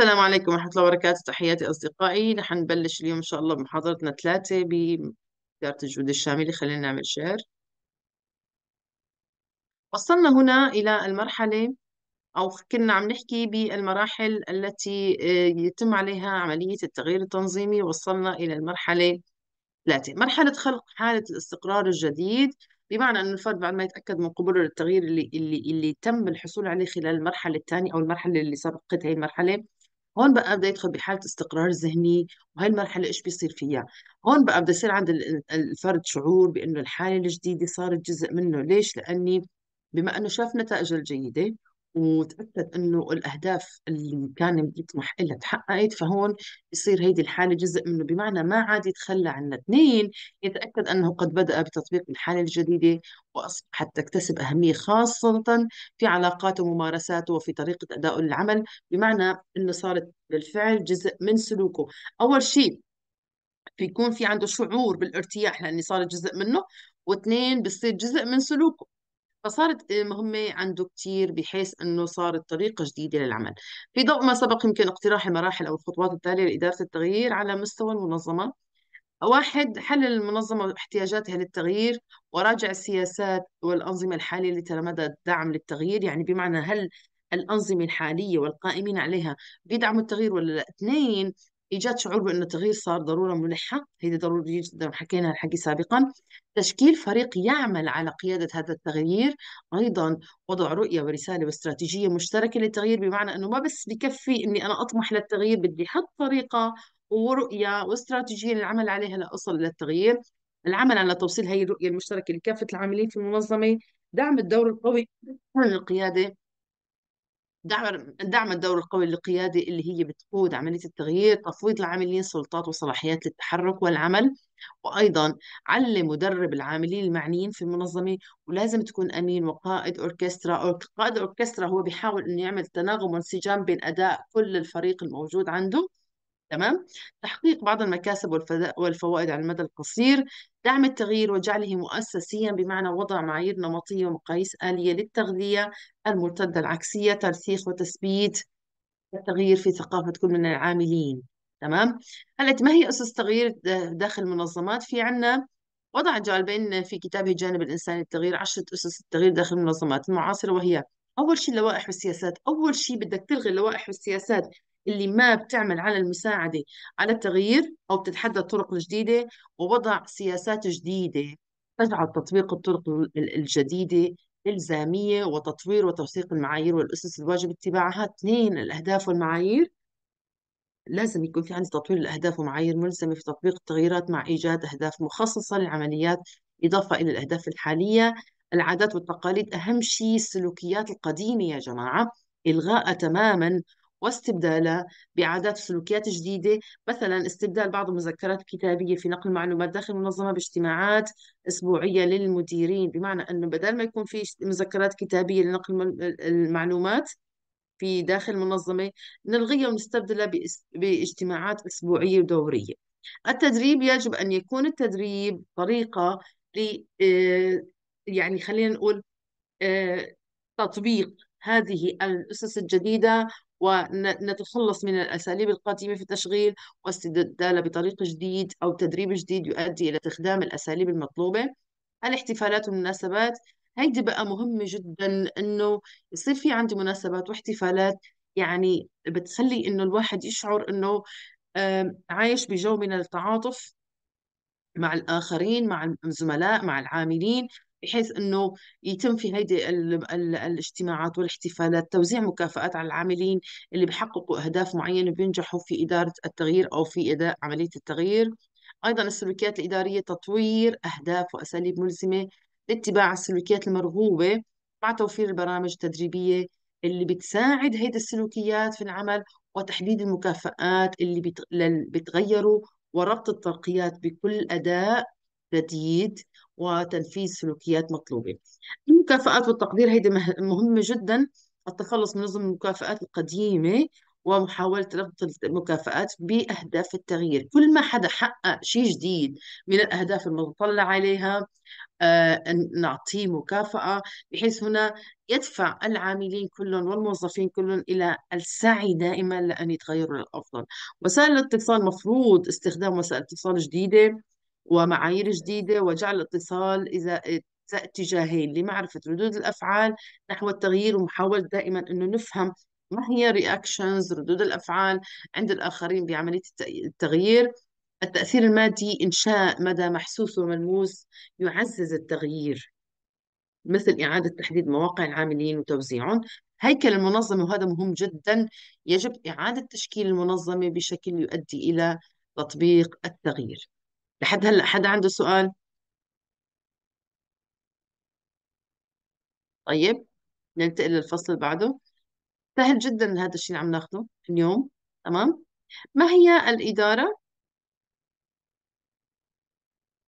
السلام عليكم ورحمة الله وبركاته تحياتي أصدقائي رح نبلش اليوم إن شاء الله بمحاضرتنا ثلاثة بإدارة الجهود الشاملة خلينا نعمل شير وصلنا هنا إلى المرحلة أو كنا عم نحكي بالمراحل التي آه، يتم عليها عملية التغيير التنظيمي وصلنا إلى المرحلة ثلاثة مرحلة خلق حالة الاستقرار الجديد بمعنى أن الفرد بعد ما يتأكد من قبوله للتغيير اللي, اللي, اللي تم الحصول عليه خلال المرحلة الثانية أو المرحلة اللي سبقت هي المرحلة هون بقى بدا يدخل بحاله استقرار ذهني وهي المرحله ايش بيصير فيها هون بقى بدا يصير عند الفرد شعور بانه الحاله الجديده صارت جزء منه ليش لاني بما انه شاف نتائجها الجيده وتأكد أنه الأهداف اللي كان يطمح لها تحققت فهون بصير هيدي الحالة جزء منه بمعنى ما عاد يتخلى عنها اثنين يتأكد أنه قد بدأ بتطبيق الحالة الجديدة وأصبحت تكتسب أهمية خاصة في علاقاته وممارساته وفي طريقة أدائه للعمل بمعنى أنه صارت بالفعل جزء من سلوكه أول شيء بيكون في عنده شعور بالارتياح لأنه صار جزء منه واثنين بصير جزء من سلوكه فصارت آه، مهمة عنده كتير بحيث أنه صارت طريقة جديدة للعمل في ضوء ما سبق يمكن اقتراح المراحل أو الخطوات التالية لإدارة التغيير على مستوى المنظمة واحد حل المنظمة احتياجاتها للتغيير وراجع السياسات والأنظمة الحالية لتتمادى الدعم للتغيير يعني بمعنى هل الأنظمة الحالية والقائمين عليها بيدعموا التغيير ولا لا اثنين إيجاد شعور بأن التغيير صار ضرورة ملحة هذه ضرورية جدا حكينا الحكي سابقا تشكيل فريق يعمل على قيادة هذا التغيير أيضا وضع رؤية ورسالة واستراتيجية مشتركة للتغيير بمعنى أنه ما بس بكفي أني أنا أطمح للتغيير بدي أحط طريقة ورؤية واستراتيجية للعمل عليها لأصل للتغيير العمل على توصيل هذه الرؤية المشتركة لكافة العاملين في المنظمة دعم الدور القوي من القيادة دعم دعم الدور القوي للقيادة اللي هي بتقود عملية التغيير تفويض العاملين سلطات وصلاحيات للتحرك والعمل وأيضا علم مدرب العاملين المعنيين في المنظمة ولازم تكون أمين وقائد أوركسترا أو قائد أوركسترا هو بيحاول إنه يعمل تناغم وانسجام بين أداء كل الفريق الموجود عنده تمام تحقيق بعض المكاسب والفوائد على المدى القصير دعم التغيير وجعله مؤسسيا بمعنى وضع معايير نمطية ومقاييس آلية للتغذية المرتدة العكسية ترسيخ وتثبيت التغيير في ثقافة كل من العاملين تمام هلا ما هي أسس التغيير داخل المنظمات في عنا وضع جالبين في كتابه جانب الإنساني التغيير عشرة أسس التغيير داخل المنظمات المعاصرة وهي أول شيء اللوائح والسياسات أول شيء بدك تلغي اللوائح والسياسات اللي ما بتعمل على المساعدة على التغيير أو بتتحدى الطرق الجديدة ووضع سياسات جديدة تجعل تطبيق الطرق الجديدة إلزامية وتطوير وتوثيق المعايير والأسس الواجب اتباعها اثنين الأهداف والمعايير لازم يكون في عندي تطوير الأهداف ومعايير ملزمة في تطبيق التغييرات مع إيجاد أهداف مخصصة للعمليات إضافة إلى الأهداف الحالية العادات والتقاليد أهم شيء السلوكيات القديمة يا جماعة إلغاء تماما واستبدالها بعادات وسلوكيات جديدة مثلا استبدال بعض المذكرات الكتابية في نقل معلومات داخل المنظمة باجتماعات أسبوعية للمديرين بمعنى أنه بدل ما يكون في مذكرات كتابية لنقل المعلومات في داخل المنظمة نلغيها ونستبدلها باجتماعات أسبوعية ودورية التدريب يجب أن يكون التدريب طريقة ل آه، يعني خلينا نقول آه، تطبيق هذه الأسس الجديدة ونتخلص من الأساليب القديمة في التشغيل واستبدالها بطريق جديد أو تدريب جديد يؤدي إلى استخدام الأساليب المطلوبة الاحتفالات والمناسبات هيدي بقى مهمة جدا إنه يصير في عندي مناسبات واحتفالات يعني بتخلي إنه الواحد يشعر إنه عايش بجو من التعاطف مع الآخرين مع الزملاء مع العاملين بحيث انه يتم في هيدي ال ال الاجتماعات والاحتفالات توزيع مكافآت على العاملين اللي بحققوا اهداف معينه بينجحوا في اداره التغيير او في اداء عمليه التغيير ايضا السلوكيات الاداريه تطوير اهداف واساليب ملزمه لاتباع السلوكيات المرغوبه مع توفير البرامج التدريبيه اللي بتساعد هيدي السلوكيات في العمل وتحديد المكافآت اللي بتغيروا وربط الترقيات بكل اداء جديد وتنفيذ سلوكيات مطلوبة المكافآت والتقدير هيدي مهمة جدا التخلص من نظم المكافآت القديمة ومحاولة ربط المكافآت بأهداف التغيير كل ما حدا حقق شيء جديد من الأهداف المطلع عليها آه، نعطيه مكافأة بحيث هنا يدفع العاملين كلهم والموظفين كلهم إلى السعي دائما لأن يتغيروا للأفضل وسائل الاتصال مفروض استخدام وسائل اتصال جديدة ومعايير جديدة وجعل الاتصال إذا اتجاهين لمعرفة ردود الأفعال نحو التغيير ومحاولة دائما أنه نفهم ما هي رياكشنز ردود الأفعال عند الآخرين بعملية التغيير التأثير المادي إنشاء مدى محسوس وملموس يعزز التغيير مثل إعادة تحديد مواقع العاملين وتوزيعهم هيكل المنظمة وهذا مهم جدا يجب إعادة تشكيل المنظمة بشكل يؤدي إلى تطبيق التغيير لحد هلا حدا عنده سؤال طيب ننتقل للفصل اللي بعده سهل جدا هذا الشيء اللي عم ناخده اليوم تمام ما هي الإدارة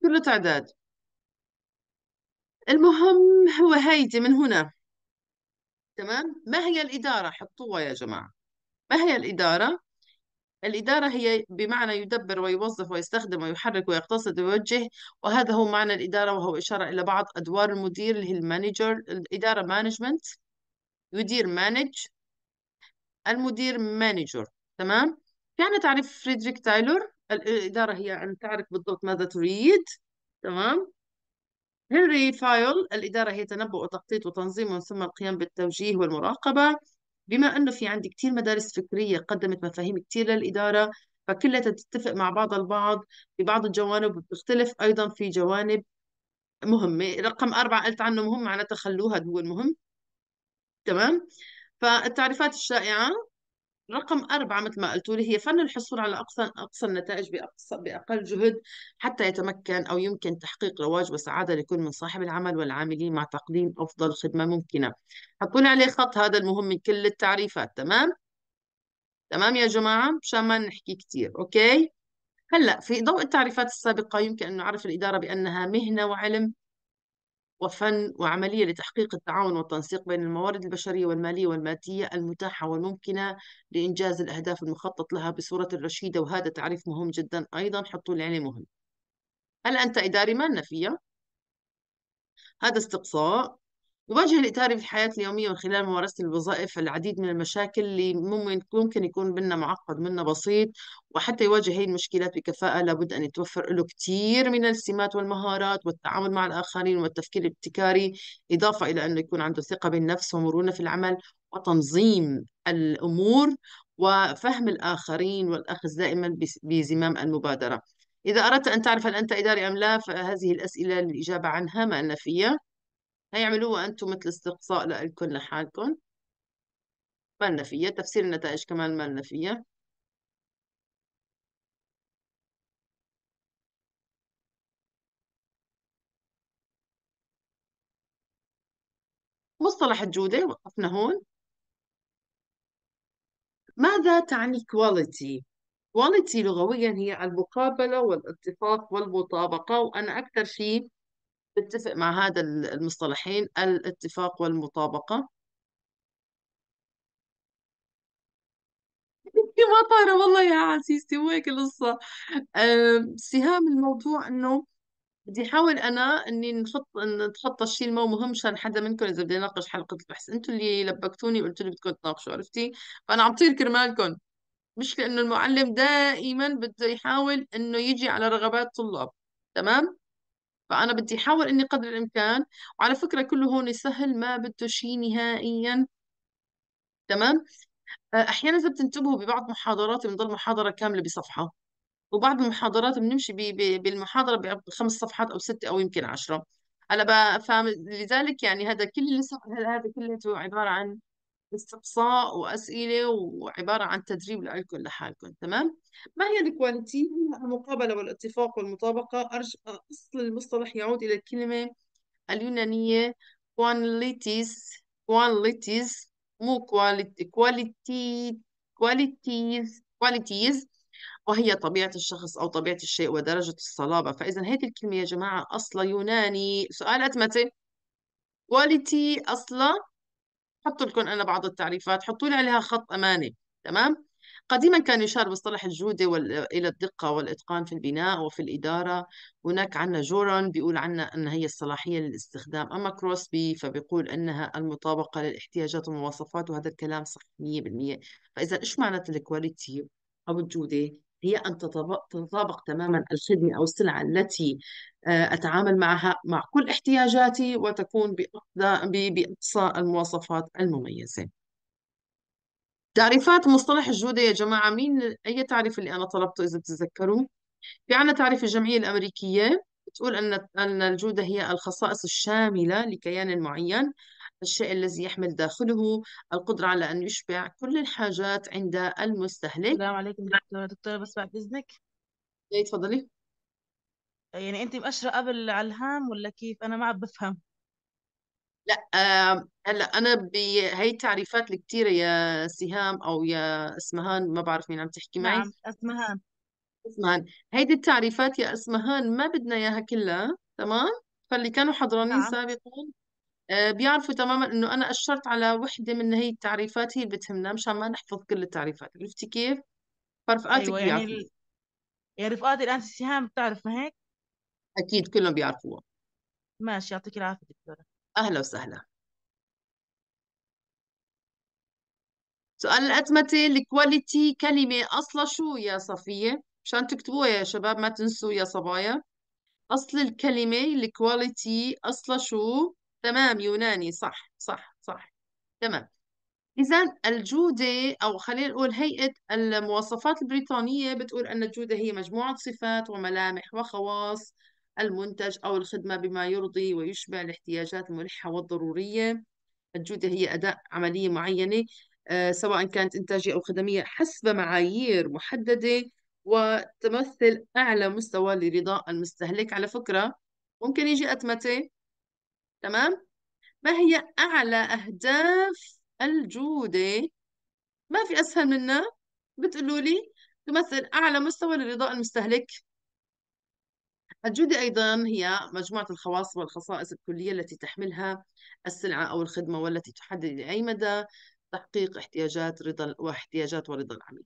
كله تعداد المهم هو هيدي من هنا تمام ما هي الإدارة حطوها يا جماعة ما هي الإدارة الإدارة هي بمعنى يدبر ويوظف ويستخدم ويحرك ويقتصد ويوجه وهذا هو معنى الإدارة وهو إشارة إلى بعض أدوار المدير اللي هي المانجر الإدارة مانجمنت يدير مانج المدير مانجر تمام كان تعريف فريدريك تايلور الإدارة هي أن تعرف بالضبط ماذا تريد تمام هنري فايل الإدارة هي تنبؤ وتخطيط وتنظيم ثم القيام بالتوجيه والمراقبة بما أنه في عندي كتير مدارس فكرية قدمت مفاهيم كتير للإدارة فكلها تتفق مع بعض البعض في بعض الجوانب وبتختلف أيضا في جوانب مهمة رقم أربعة قلت عنه مهم معناتها خلوها هو المهم تمام فالتعريفات الشائعة رقم أربعة مثل ما قلتوا لي هي فن الحصول على أقصى أقصى النتائج بأقصى بأقل جهد حتى يتمكن أو يمكن تحقيق رواج وسعادة لكل من صاحب العمل والعاملين مع تقديم أفضل خدمة ممكنة حكون عليه خط هذا المهم من كل التعريفات تمام تمام يا جماعة مشان ما نحكي كثير أوكي هلا في ضوء التعريفات السابقة يمكن أن نعرف الإدارة بأنها مهنة وعلم وفن وعملية لتحقيق التعاون والتنسيق بين الموارد البشرية والمالية والمادية المتاحة والممكنة لإنجاز الأهداف المخطط لها بصورة رشيدة وهذا تعريف مهم جدا أيضا حطوا لي مهم هل أنت إداري ما نفية؟ هذا استقصاء يواجه الإداري في الحياة اليومية من خلال ممارسة الوظائف العديد من المشاكل اللي ممكن ممكن يكون بينا معقد منا بسيط وحتى يواجه هي المشكلات بكفاءة لابد أن يتوفر له كثير من السمات والمهارات والتعامل مع الآخرين والتفكير الابتكاري إضافة إلى أنه يكون عنده ثقة بالنفس ومرونة في العمل وتنظيم الأمور وفهم الآخرين والأخذ دائما بزمام المبادرة إذا أردت أن تعرف هل أنت إداري أم لا فهذه الأسئلة للإجابة عنها ما أن فيها هيعملوها أنتم مثل استقصاء لكم لحالكم مالنا فيها تفسير النتائج كمان مالنا فيها مصطلح الجودة وقفنا هون ماذا تعني quality؟ quality لغويا هي المقابلة والاتفاق والمطابقة وأنا أكثر شيء بتفق مع هذا المصطلحين الاتفاق والمطابقة ما طايرة والله يا عزيزتي مو هيك القصة سهام الموضوع إنه بدي أحاول أنا إني نحط نحط الشيء المو مهم عشان حدا منكم إذا بدي أناقش حلقة البحث أنتوا اللي لبكتوني وقلتوا لي بدكم تناقشوا عرفتي فأنا عم طير كرمالكم مش إنه المعلم دائما بده يحاول إنه يجي على رغبات طلاب تمام فأنا بدي أحاول إني قدر الإمكان وعلى فكرة كله هون سهل ما بده شيء نهائيا تمام آه، أحيانا إذا بتنتبهوا ببعض محاضرات بنضل محاضرة كاملة بصفحة وبعض المحاضرات بنمشي بالمحاضرة بخمس صفحات أو ستة أو يمكن عشرة هلا فلذلك يعني هذا كل هذا كله عبارة عن استقصاء وأسئلة وعبارة عن تدريب لكم لحالكم تمام ما هي الكوانتي المقابلة والاتفاق والمطابقة أرج... أصل المصطلح يعود إلى الكلمة اليونانية كوانليتيز كوانليتيز مو كواليتي كواليتي كواليتيز كواليتيز وهي طبيعة الشخص أو طبيعة الشيء ودرجة الصلابة فإذا هذه الكلمة يا جماعة أصلا يوناني سؤال أتمتة كواليتي أصلا حط لكم أنا بعض التعريفات حطوا لي عليها خط أمانة تمام قديما كان يشار باصطلاح الجودة وال... إلى الدقة والإتقان في البناء وفي الإدارة هناك عندنا جورن بيقول عنا أن هي الصلاحية للاستخدام أما كروسبي فبيقول أنها المطابقة للاحتياجات والمواصفات وهذا الكلام صح 100% فإذا إيش معنى الكواليتي أو الجودة هي أن تتطابق تماما الخدمة أو السلعة التي آه، أتعامل معها مع كل احتياجاتي وتكون بأقصى المواصفات المميزة تعريفات مصطلح الجودة يا جماعة مين أي تعريف اللي أنا طلبته إذا بتتذكروا في عنا تعريف الجمعية الأمريكية بتقول أن أن الجودة هي الخصائص الشاملة لكيان معين الشيء الذي يحمل داخله القدرة على أن يشبع كل الحاجات عند المستهلك السلام عليكم دكتورة دكتورة بس بعد إذنك إيه تفضلي يعني أنت مأشرة قبل على الهام ولا كيف أنا ما عم بفهم لا هلا آه انا بهي التعريفات الكثيرة يا سهام او يا اسمهان ما بعرف مين عم تحكي معي نعم اسمهان اسمهان هيدي التعريفات يا اسمهان ما بدنا اياها كلها تمام فاللي كانوا حضرانين نعم. سابقا آه، بيعرفوا تماما انه انا اشرت على وحده من هي التعريفات هي اللي بتهمنا مشان ما نحفظ كل التعريفات عرفتي كيف؟ فرفقاتك ايوه يعني بيعرفوا يعني يا رفقات الان سهام بتعرف ما هيك؟ اكيد كلهم بيعرفوها ماشي يعطيك العافيه دكتوره اهلا وسهلا سؤال الأتمتة الكواليتي كلمة أصلها شو يا صفية؟ مشان تكتبوها يا شباب ما تنسوا يا صبايا أصل الكلمة الكواليتي أصلها شو؟ تمام يوناني صح صح صح تمام إذا الجودة أو خلينا نقول هيئة المواصفات البريطانية بتقول أن الجودة هي مجموعة صفات وملامح وخواص المنتج أو الخدمة بما يرضي ويشبع الاحتياجات الملحة والضرورية الجودة هي أداء عملية معينة آه، سواء كانت إنتاجية أو خدمية حسب معايير محددة وتمثل أعلى مستوى لرضاء المستهلك على فكرة ممكن يجي أتمتة تمام ما هي أعلى أهداف الجودة ما في أسهل منها بتقولوا لي تمثل أعلى مستوى لرضاء المستهلك الجودة أيضا هي مجموعة الخواص والخصائص الكلية التي تحملها السلعة أو الخدمة والتي تحدد لأي مدى تحقيق احتياجات رضا واحتياجات ورضا العميل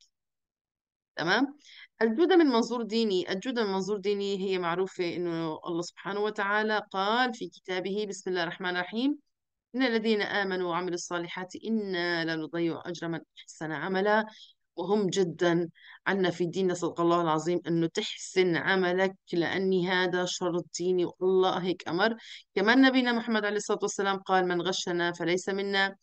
تمام الجودة من منظور ديني الجودة من منظور ديني هي معروفة أنه الله سبحانه وتعالى قال في كتابه بسم الله الرحمن الرحيم إن الذين آمنوا وعملوا الصالحات إنا لا نضيع أجر من أحسن عملا وهم جدا عنا في ديننا صدق الله العظيم أنه تحسن عملك لأني هذا شرط ديني والله هيك أمر كمان نبينا محمد عليه الصلاة والسلام قال من غشنا فليس منا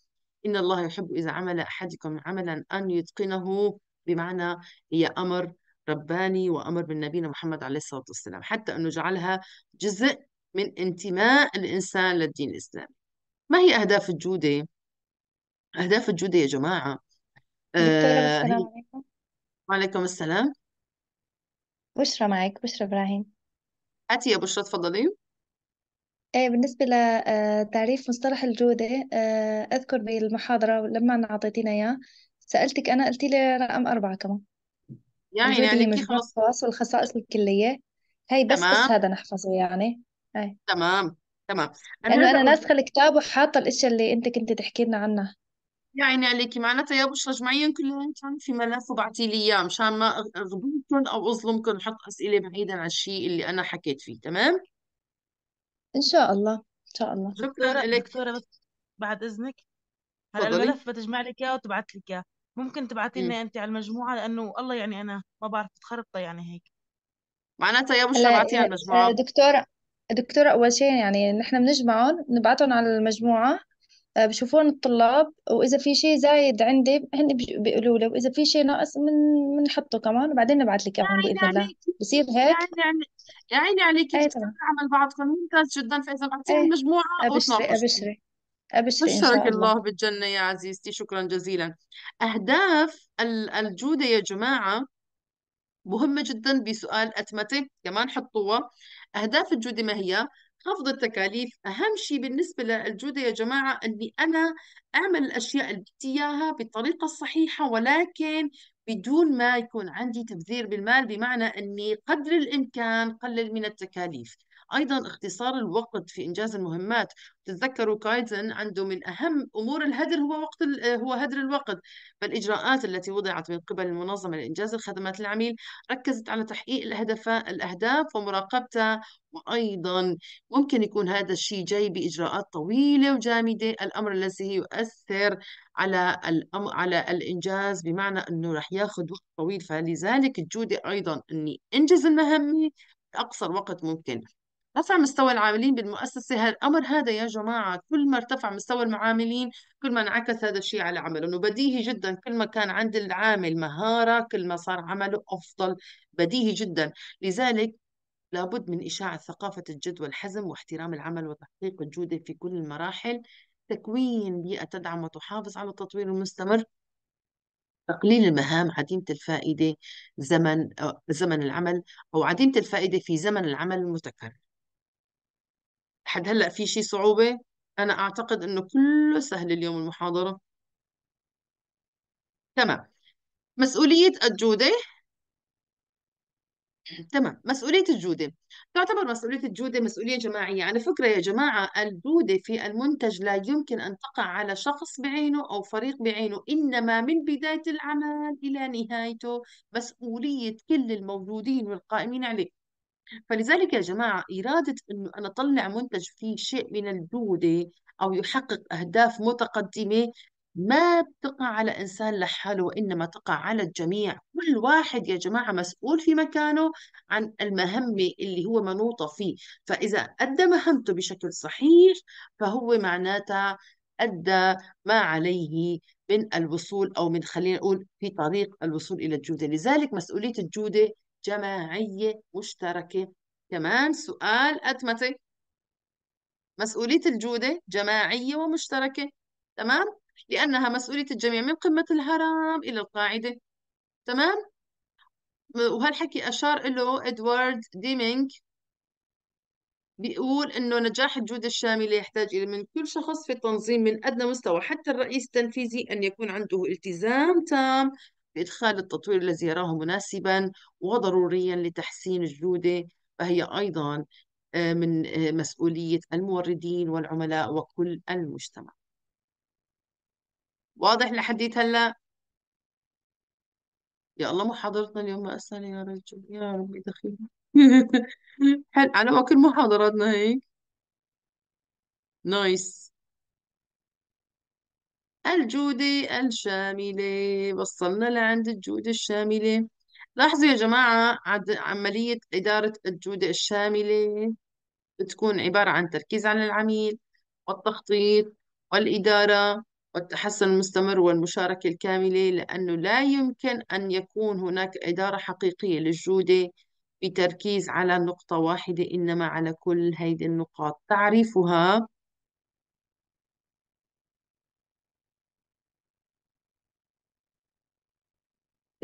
إن الله يحب إذا عمل أحدكم عملا أن يتقنه بمعنى هي أمر رباني وأمر من نبينا محمد عليه الصلاة والسلام حتى أنه جعلها جزء من انتماء الإنسان للدين الإسلامي ما هي أهداف الجودة؟ أهداف الجودة يا جماعة آه السلام عليكم وعليكم السلام بشرى معك بشرى إبراهيم هاتي يا بشرى تفضلي إيه بالنسبة لتعريف آه، مصطلح الجودة آه، أذكر بالمحاضرة لما أنا أعطيتينا إياه سألتك أنا قلتي لي رقم أربعة كمان يعني وجود يعني كيف المجموع نص والخصائص الكلية هاي بس تمام بس هذا نحفظه يعني هاي تمام تمام أنا لأنه أنا قلت ناسخة الكتاب وحاطة الأشياء اللي أنت كنت تحكي لنا عنها يا عيني عليكي معناتها يا بشرى جمعين كلهم في ملف وبعتي لي إياه مشان ما أغبنكم أو أظلمكم نحط أسئلة بعيدا عن الشيء اللي أنا حكيت فيه تمام إن شاء الله إن شاء الله شكرا لك دكتورة بس بعد إذنك هلا الملف بتجمع لك اياه وتبعث لك اياه ممكن تبعتي لنا انت على المجموعه لانه والله يعني انا ما بعرف اتخربطه يعني هيك معناتها يا مش تبعتيها على المجموعه دكتوره دكتوره اول شيء يعني نحن بنجمعهم بنبعتهم على المجموعه آه، بشوفون الطلاب واذا في شيء زايد عندي هن بيقولوا لي واذا في شيء ناقص من بنحطه كمان وبعدين نبعث لك اياهم باذن الله بصير هيك يا عيني يا عيني عليكي أي طبعا. عمل بعض ممتاز جدا فاذا بعتيها المجموعه أبشري أبشري أبشري إن بشرك شاء الله الله بالجنة يا عزيزتي شكرا جزيلا أهداف الجودة يا جماعة مهمة جدا بسؤال أتمتة كمان حطوها أهداف الجودة ما هي؟ خفض التكاليف أهم شيء بالنسبة للجودة يا جماعة أني أنا أعمل الأشياء اللي بدي إياها بالطريقة الصحيحة ولكن بدون ما يكون عندي تبذير بالمال بمعنى أني قدر الإمكان قلل من التكاليف ايضا اختصار الوقت في انجاز المهمات تتذكروا كايدن عنده من اهم امور الهدر هو وقت آه، هو هدر الوقت فالاجراءات التي وضعت من قبل المنظمه لانجاز الخدمات العميل ركزت على تحقيق الاهداف الاهداف ومراقبتها وايضا ممكن يكون هذا الشيء جاي باجراءات طويله وجامده الامر الذي يؤثر على الأم... على الانجاز بمعنى انه راح ياخذ وقت طويل فلذلك الجوده ايضا اني انجز المهمه باقصر وقت ممكن رفع مستوى العاملين بالمؤسسة هالأمر هذا يا جماعة كل ما ارتفع مستوى المعاملين كل ما انعكس هذا الشيء على عمله إنه بديهي جدا كل ما كان عند العامل مهارة كل ما صار عمله أفضل بديهي جدا لذلك لابد من إشاعة ثقافة الجد والحزم واحترام العمل وتحقيق الجودة في كل المراحل تكوين بيئة تدعم وتحافظ على التطوير المستمر تقليل المهام عديمة الفائدة زمن آه، زمن العمل أو عديمة الفائدة في زمن العمل المتكرر حد هلأ في شيء صعوبة أنا أعتقد إنه كله سهل اليوم المحاضرة تمام مسؤولية الجودة تمام مسؤولية الجودة تعتبر مسؤولية الجودة مسؤولية جماعية على فكرة يا جماعة الجودة في المنتج لا يمكن أن تقع على شخص بعينه أو فريق بعينه إنما من بداية العمل إلى نهايته مسؤولية كل الموجودين والقائمين عليه فلذلك يا جماعة إرادة إنه أنا أطلع منتج فيه شيء من الجودة أو يحقق أهداف متقدمة ما بتقع على إنسان لحاله وإنما تقع على الجميع كل واحد يا جماعة مسؤول في مكانه عن المهمة اللي هو منوطة فيه فإذا أدى مهمته بشكل صحيح فهو معناتها أدى ما عليه من الوصول أو من خلينا نقول في طريق الوصول إلى الجودة لذلك مسؤولية الجودة جماعية مشتركة كمان سؤال أتمتة مسؤولية الجودة جماعية ومشتركة تمام؟ لأنها مسؤولية الجميع من قمة الهرم إلى القاعدة تمام؟ وهالحكي أشار له إدوارد ديمينج بيقول إنه نجاح الجودة الشاملة يحتاج إلى من كل شخص في التنظيم من أدنى مستوى حتى الرئيس التنفيذي أن يكون عنده التزام تام بإدخال التطوير الذي يراه مناسبا وضروريا لتحسين الجودة فهي أيضا آه، من آه، مسؤولية الموردين والعملاء وكل المجتمع واضح لحديت هلا يا الله محاضرتنا اليوم مأساة يا رجل يا ربي دخيل حل على وكل محاضراتنا هيك نايس الجودة الشاملة وصلنا لعند الجودة الشاملة لاحظوا يا جماعة عملية إدارة الجودة الشاملة بتكون عبارة عن تركيز على العميل والتخطيط والإدارة والتحسن المستمر والمشاركة الكاملة لأنه لا يمكن أن يكون هناك إدارة حقيقية للجودة بتركيز على نقطة واحدة إنما على كل هذه النقاط تعريفها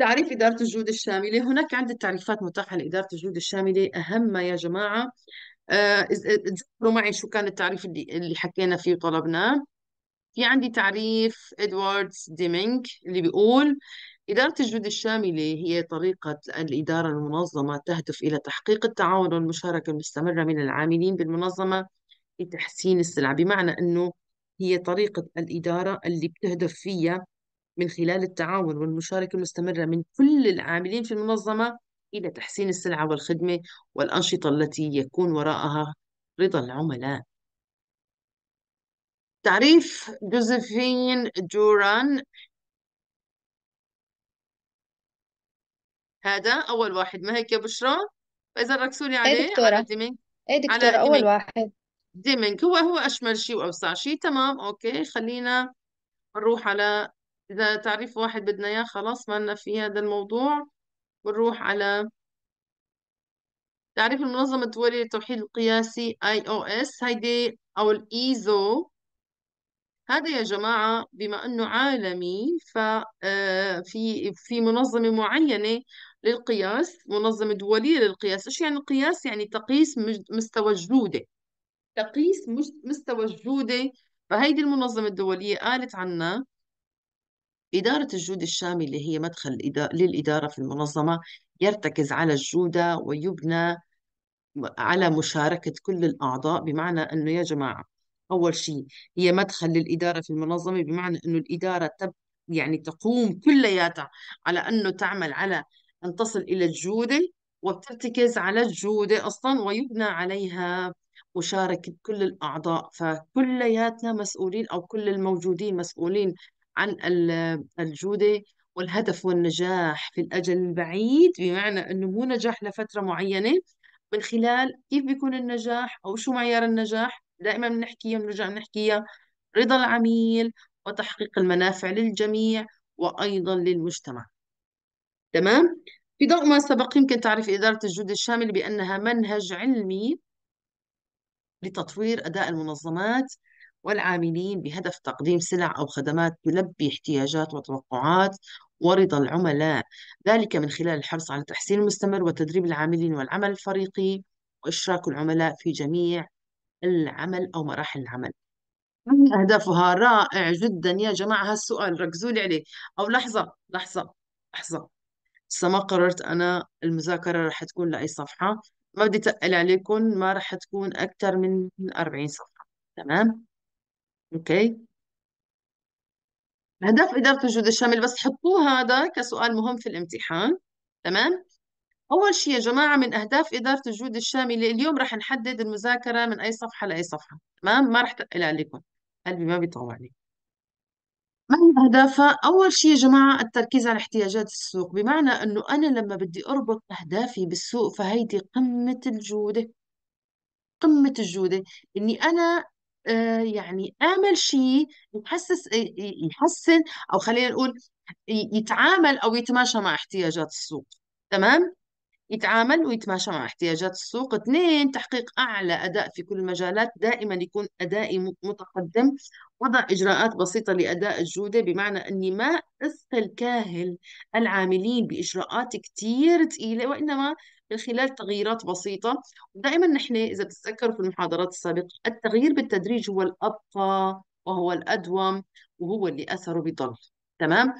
تعريف إدارة الجهود الشاملة هناك عدة تعريفات متاحة لإدارة الجهود الشاملة أهم ما يا جماعة تذكروا آه، معي شو كان التعريف اللي, اللي حكينا فيه وطلبناه في عندي تعريف إدواردز ديمينج اللي بيقول إدارة الجهود الشاملة هي طريقة الإدارة المنظمة تهدف إلى تحقيق التعاون والمشاركة المستمرة من العاملين بالمنظمة لتحسين السلع بمعنى أنه هي طريقة الإدارة اللي بتهدف فيها من خلال التعاون والمشاركة المستمرة من كل العاملين في المنظمة إلى تحسين السلعة والخدمة والأنشطة التي يكون وراءها رضا العملاء تعريف جوزيفين جوران هذا أول واحد ما هيك يا بشرى؟ فإذا ركزوا لي ايه عليه على دكتورة إي دكتورة على دكتورة أول واحد ديمينك هو هو أشمل شيء وأوسع شيء تمام أوكي خلينا نروح على إذا تعريف واحد بدنا إياه خلاص لنا في هذا الموضوع بنروح على تعريف المنظمة الدولية للتوحيد القياسي IOS هيدي أو الإيزو هذا يا جماعة بما أنه عالمي ففي آه، في منظمة معينة للقياس منظمة دولية للقياس إيش يعني القياس؟ يعني تقيس مستوى الجودة تقيس مستوى الجودة فهيدي المنظمة الدولية قالت عنا إدارة الجود الشامل اللي هي مدخل للإدارة في المنظمة يرتكز على الجودة ويبنى على مشاركة كل الأعضاء بمعنى أنه يا جماعة أول شيء هي مدخل للإدارة في المنظمة بمعنى أنه الإدارة تب يعني تقوم كلياتها على أنه تعمل على أن تصل إلى الجودة وبترتكز على الجودة أصلا ويبنى عليها مشاركة كل الأعضاء فكلياتنا مسؤولين أو كل الموجودين مسؤولين عن الجودة والهدف والنجاح في الأجل البعيد بمعنى أنه مو نجاح لفترة معينة من خلال كيف بيكون النجاح أو شو معيار النجاح دائما بنحكيها بنرجع بنحكيها رضا العميل وتحقيق المنافع للجميع وأيضا للمجتمع تمام؟ في ضوء ما سبق يمكن تعريف إدارة الجودة الشاملة بأنها منهج علمي لتطوير أداء المنظمات والعاملين بهدف تقديم سلع أو خدمات تلبي احتياجات وتوقعات ورضا العملاء ذلك من خلال الحرص على التحسين المستمر وتدريب العاملين والعمل الفريقي وإشراك العملاء في جميع العمل أو مراحل العمل أهدافها رائع جدا يا جماعة هالسؤال ركزوا لي عليه أو لحظة لحظة لحظة لسه ما قررت أنا المذاكرة رح تكون لأي صفحة ما بدي تقل عليكم ما رح تكون أكثر من 40 صفحة تمام اوكي أهداف إدارة الجهد الشامل بس حطوه هذا كسؤال مهم في الامتحان تمام أول شيء يا جماعة من أهداف إدارة الجهد الشاملة اليوم رح نحدد المذاكرة من أي صفحة لأي صفحة تمام ما رح تقل عليكم قلبي ما بيطوع ما هي أهدافها؟ أول شيء يا جماعة التركيز على احتياجات السوق بمعنى أنه أنا لما بدي أربط أهدافي بالسوق فهيدي قمة الجودة قمة الجودة إني أنا آه، يعني آمل شيء يحسس آه، آه، يحسن أو خلينا نقول يتعامل أو يتماشى مع احتياجات السوق تمام؟ يتعامل ويتماشى مع احتياجات السوق اثنين تحقيق أعلى أداء في كل المجالات دائما يكون أدائي متقدم وضع إجراءات بسيطة لأداء الجودة بمعنى أني ما اثقل كاهل العاملين بإجراءات كتير ثقيلة وإنما من خلال تغييرات بسيطة ودائما نحن إذا بتتذكروا في المحاضرات السابقة التغيير بالتدريج هو الأبقى وهو الأدوم وهو اللي أثره بضل تمام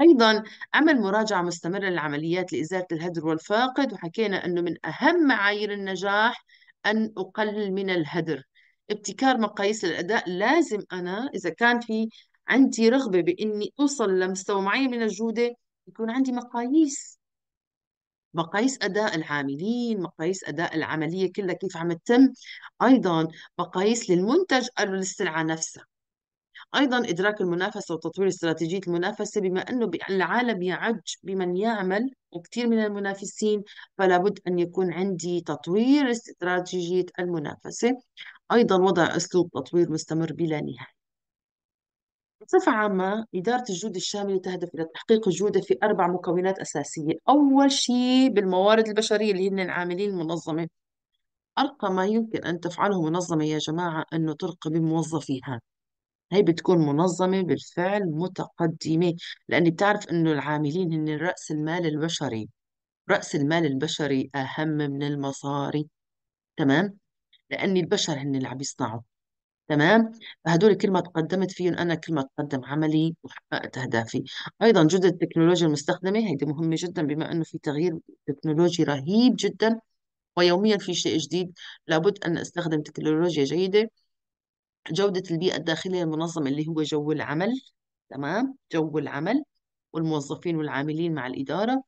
ايضا عمل مراجعه مستمره للعمليات لازاله الهدر والفاقد وحكينا انه من اهم معايير النجاح ان اقلل من الهدر ابتكار مقاييس الاداء لازم انا اذا كان في عندي رغبه باني اوصل لمستوى معين من الجوده يكون عندي مقاييس مقاييس أداء العاملين مقاييس أداء العملية كلها كيف عم تتم أيضا مقاييس للمنتج أو للسلعة نفسها أيضا إدراك المنافسة وتطوير استراتيجية المنافسة بما أنه العالم يعج بمن يعمل وكثير من المنافسين فلا بد أن يكون عندي تطوير استراتيجية المنافسة أيضا وضع أسلوب تطوير مستمر بلا نهاية بصفة عامة إدارة الجودة الشاملة تهدف إلى تحقيق الجودة في أربع مكونات أساسية أول شيء بالموارد البشرية اللي هن العاملين المنظمة أرقى ما يمكن أن تفعله منظمة يا جماعة أنه ترقى بموظفيها هي بتكون منظمة بالفعل متقدمة لأني بتعرف أنه العاملين هن رأس المال البشري رأس المال البشري أهم من المصاري تمام لأن البشر هن اللي عم يصنعوا تمام فهدول ما تقدمت فيهم أنا كل ما تقدم عملي وحققت أهدافي أيضا جودة التكنولوجيا المستخدمة هيدي مهمة جدا بما أنه في تغيير تكنولوجي رهيب جدا ويوميا في شيء جديد لابد أن أستخدم تكنولوجيا جيدة جودة البيئة الداخلية المنظمة اللي هو جو العمل تمام جو العمل والموظفين والعاملين مع الإدارة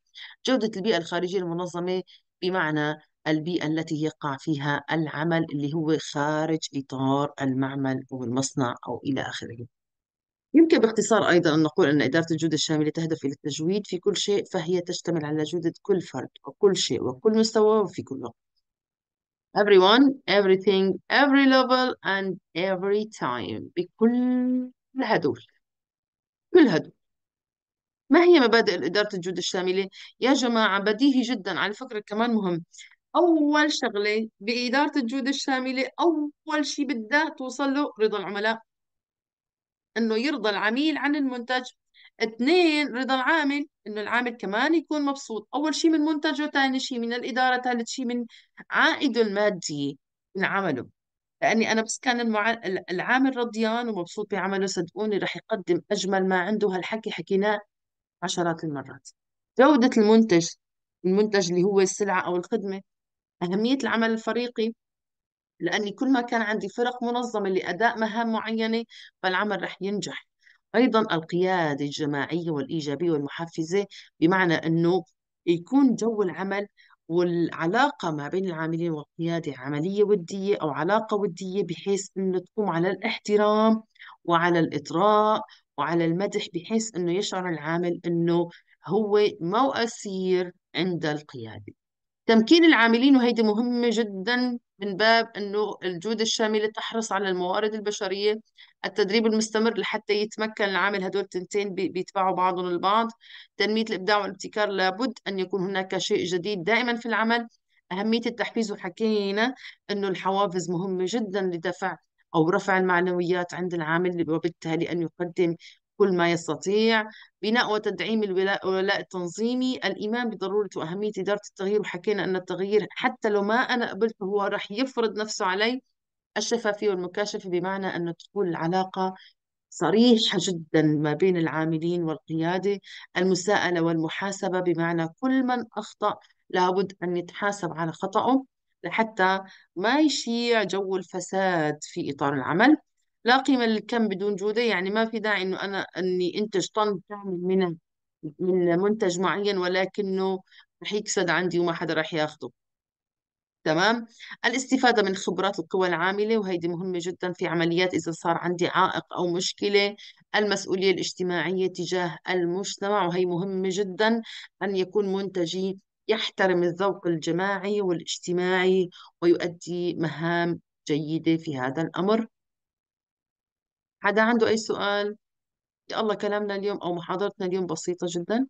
جودة البيئة الخارجية المنظمة بمعنى البيئة التي يقع فيها العمل اللي هو خارج إطار المعمل أو المصنع أو إلى آخره يمكن باختصار أيضا أن نقول أن إدارة الجودة الشاملة تهدف إلى التجويد في كل شيء فهي تشتمل على جودة كل فرد وكل شيء وكل مستوى وفي كل وقت everyone everything every level and every time بكل هدول كل هدول ما هي مبادئ إدارة الجودة الشاملة؟ يا جماعة بديهي جدا على فكرة كمان مهم أول شغلة بإدارة الجودة الشاملة أول شيء بدها توصل له رضا العملاء إنه يرضى العميل عن المنتج اثنين رضا العامل انه العامل كمان يكون مبسوط اول شيء من منتجه ثاني شيء من الاداره ثالث شيء من عائده المادي من عمله لاني انا بس كان المع... العامل رضيان ومبسوط بعمله صدقوني رح يقدم اجمل ما عنده هالحكي حكيناه عشرات المرات جوده المنتج المنتج اللي هو السلعه او الخدمه أهمية العمل الفريقي لأني كل ما كان عندي فرق منظمة لأداء مهام معينة فالعمل رح ينجح أيضا القيادة الجماعية والإيجابية والمحفزة بمعنى أنه يكون جو العمل والعلاقة ما بين العاملين والقيادة عملية ودية أو علاقة ودية بحيث أنه تقوم على الاحترام وعلى الإطراء وعلى المدح بحيث أنه يشعر العامل أنه هو مو أسير عند القيادة تمكين العاملين وهيدي مهمة جدا من باب أنه الجودة الشاملة تحرص على الموارد البشرية التدريب المستمر لحتى يتمكن العامل هدول التنتين بيتبعوا بعضهم البعض تنمية الإبداع والابتكار لابد أن يكون هناك شيء جديد دائما في العمل أهمية التحفيز وحكينا أنه الحوافز مهمة جدا لدفع أو رفع المعنويات عند العامل وبالتالي أن يقدم كل ما يستطيع بناء وتدعيم الولاء التنظيمي الإيمان بضرورة وأهمية إدارة التغيير وحكينا أن التغيير حتى لو ما أنا قبلته هو راح يفرض نفسه علي الشفافية والمكاشفة بمعنى أن تكون العلاقة صريحة جدا ما بين العاملين والقيادة المساءلة والمحاسبة بمعنى كل من أخطأ لابد أن يتحاسب على خطأه لحتى ما يشيع جو الفساد في إطار العمل لا قيمة للكم بدون جودة يعني ما في داعي إنه أنا إني أنتج طن كامل من من منتج معين ولكنه رح يكسد عندي وما حدا رح ياخده تمام الاستفادة من خبرات القوى العاملة وهيدي مهمة جدا في عمليات إذا صار عندي عائق أو مشكلة المسؤولية الاجتماعية تجاه المجتمع وهي مهمة جدا أن يكون منتجي يحترم الذوق الجماعي والاجتماعي ويؤدي مهام جيدة في هذا الأمر حدا عنده أي سؤال يا الله كلامنا اليوم أو محاضرتنا اليوم بسيطة جدا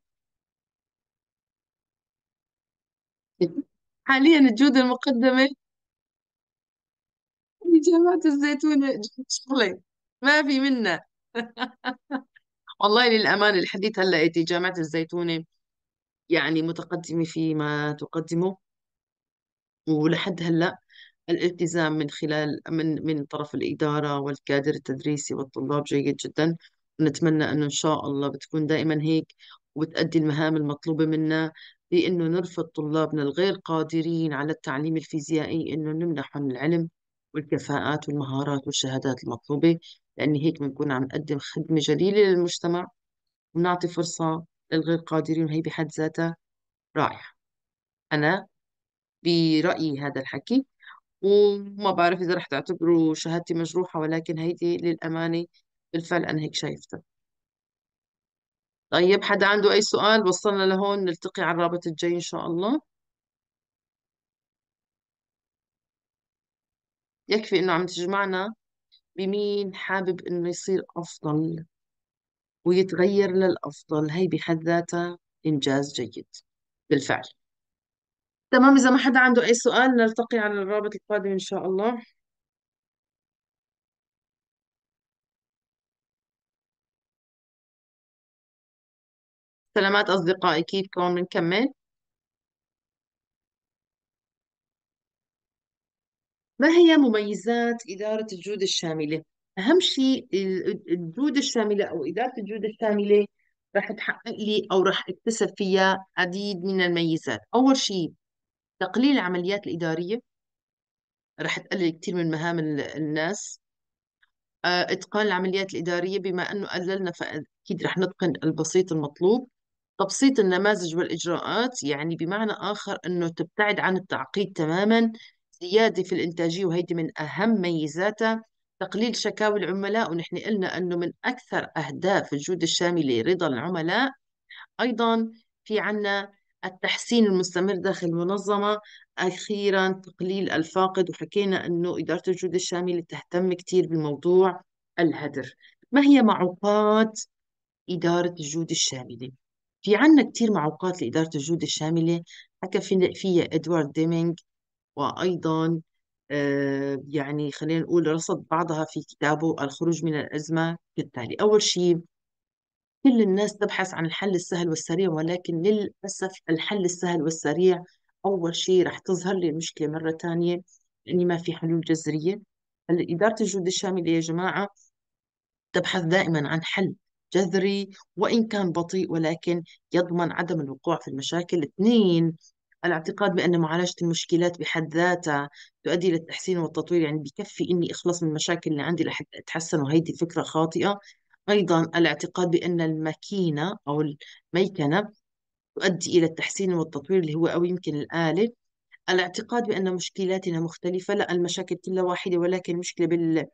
حاليا الجودة المقدمة جامعة الزيتونة شغلين ما في منا والله للأمانة الحديث هلا إتي جامعة الزيتونة يعني متقدمة فيما تقدمه ولحد هلا الالتزام من خلال من من طرف الإدارة والكادر التدريسي والطلاب جيد جدا ونتمنى أنه إن شاء الله بتكون دائما هيك وبتأدي المهام المطلوبة منا بأنه نرفض طلابنا الغير قادرين على التعليم الفيزيائي أنه نمنحهم العلم والكفاءات والمهارات والشهادات المطلوبة لأن هيك بنكون عم نقدم خدمة جليلة للمجتمع ونعطي فرصة للغير قادرين وهي بحد ذاتها رائعة أنا برأيي هذا الحكي وما بعرف إذا رح تعتبروا شهادتي مجروحة ولكن هيدي للأمانة بالفعل أنا هيك شايفتها طيب حدا عنده أي سؤال وصلنا لهون نلتقي على الرابط الجاي إن شاء الله يكفي إنه عم تجمعنا بمين حابب إنه يصير أفضل ويتغير للأفضل هي بحد ذاتها إنجاز جيد بالفعل تمام إذا ما حدا عنده أي سؤال نلتقي على الرابط القادم إن شاء الله سلامات أصدقائي كيفكم بنكمل ما هي مميزات إدارة الجودة الشاملة؟ أهم شيء الجودة الشاملة أو إدارة الجودة الشاملة رح تحقق لي أو رح أكتسب فيها عديد من الميزات أول شيء تقليل العمليات الإدارية رح تقلل كثير من مهام الناس آه، إتقان العمليات الإدارية بما أنه قللنا فأكيد رح نتقن البسيط المطلوب تبسيط النماذج والإجراءات يعني بمعنى آخر أنه تبتعد عن التعقيد تماما زيادة في الإنتاجية وهيدي من أهم ميزاتها تقليل شكاوي العملاء ونحن قلنا أنه من أكثر أهداف الجودة الشاملة رضا العملاء أيضا في عنا التحسين المستمر داخل المنظمة أخيرا تقليل الفاقد وحكينا أنه إدارة الجودة الشاملة تهتم كتير بموضوع الهدر ما هي معوقات إدارة الجودة الشاملة؟ في عنا كتير معوقات لإدارة الجودة الشاملة حكى فيها إدوارد ديمينج وأيضا آه، يعني خلينا نقول رصد بعضها في كتابه الخروج من الأزمة كالتالي أول شيء كل الناس تبحث عن الحل السهل والسريع ولكن للأسف الحل السهل والسريع أول شيء رح تظهر لي المشكلة مرة ثانية لأني ما في حلول جذرية إدارة الجودة الشاملة يا جماعة تبحث دائما عن حل جذري وإن كان بطيء ولكن يضمن عدم الوقوع في المشاكل اثنين الاعتقاد بأن معالجة المشكلات بحد ذاتها تؤدي للتحسين والتطوير يعني بكفي إني أخلص من المشاكل اللي عندي لحتى أتحسن وهيدي فكرة خاطئة أيضا الاعتقاد بأن الماكينة أو الميكنة تؤدي إلى التحسين والتطوير اللي هو أو يمكن الآلة الاعتقاد بأن مشكلاتنا مختلفة لا المشاكل كلها واحدة ولكن المشكلة بال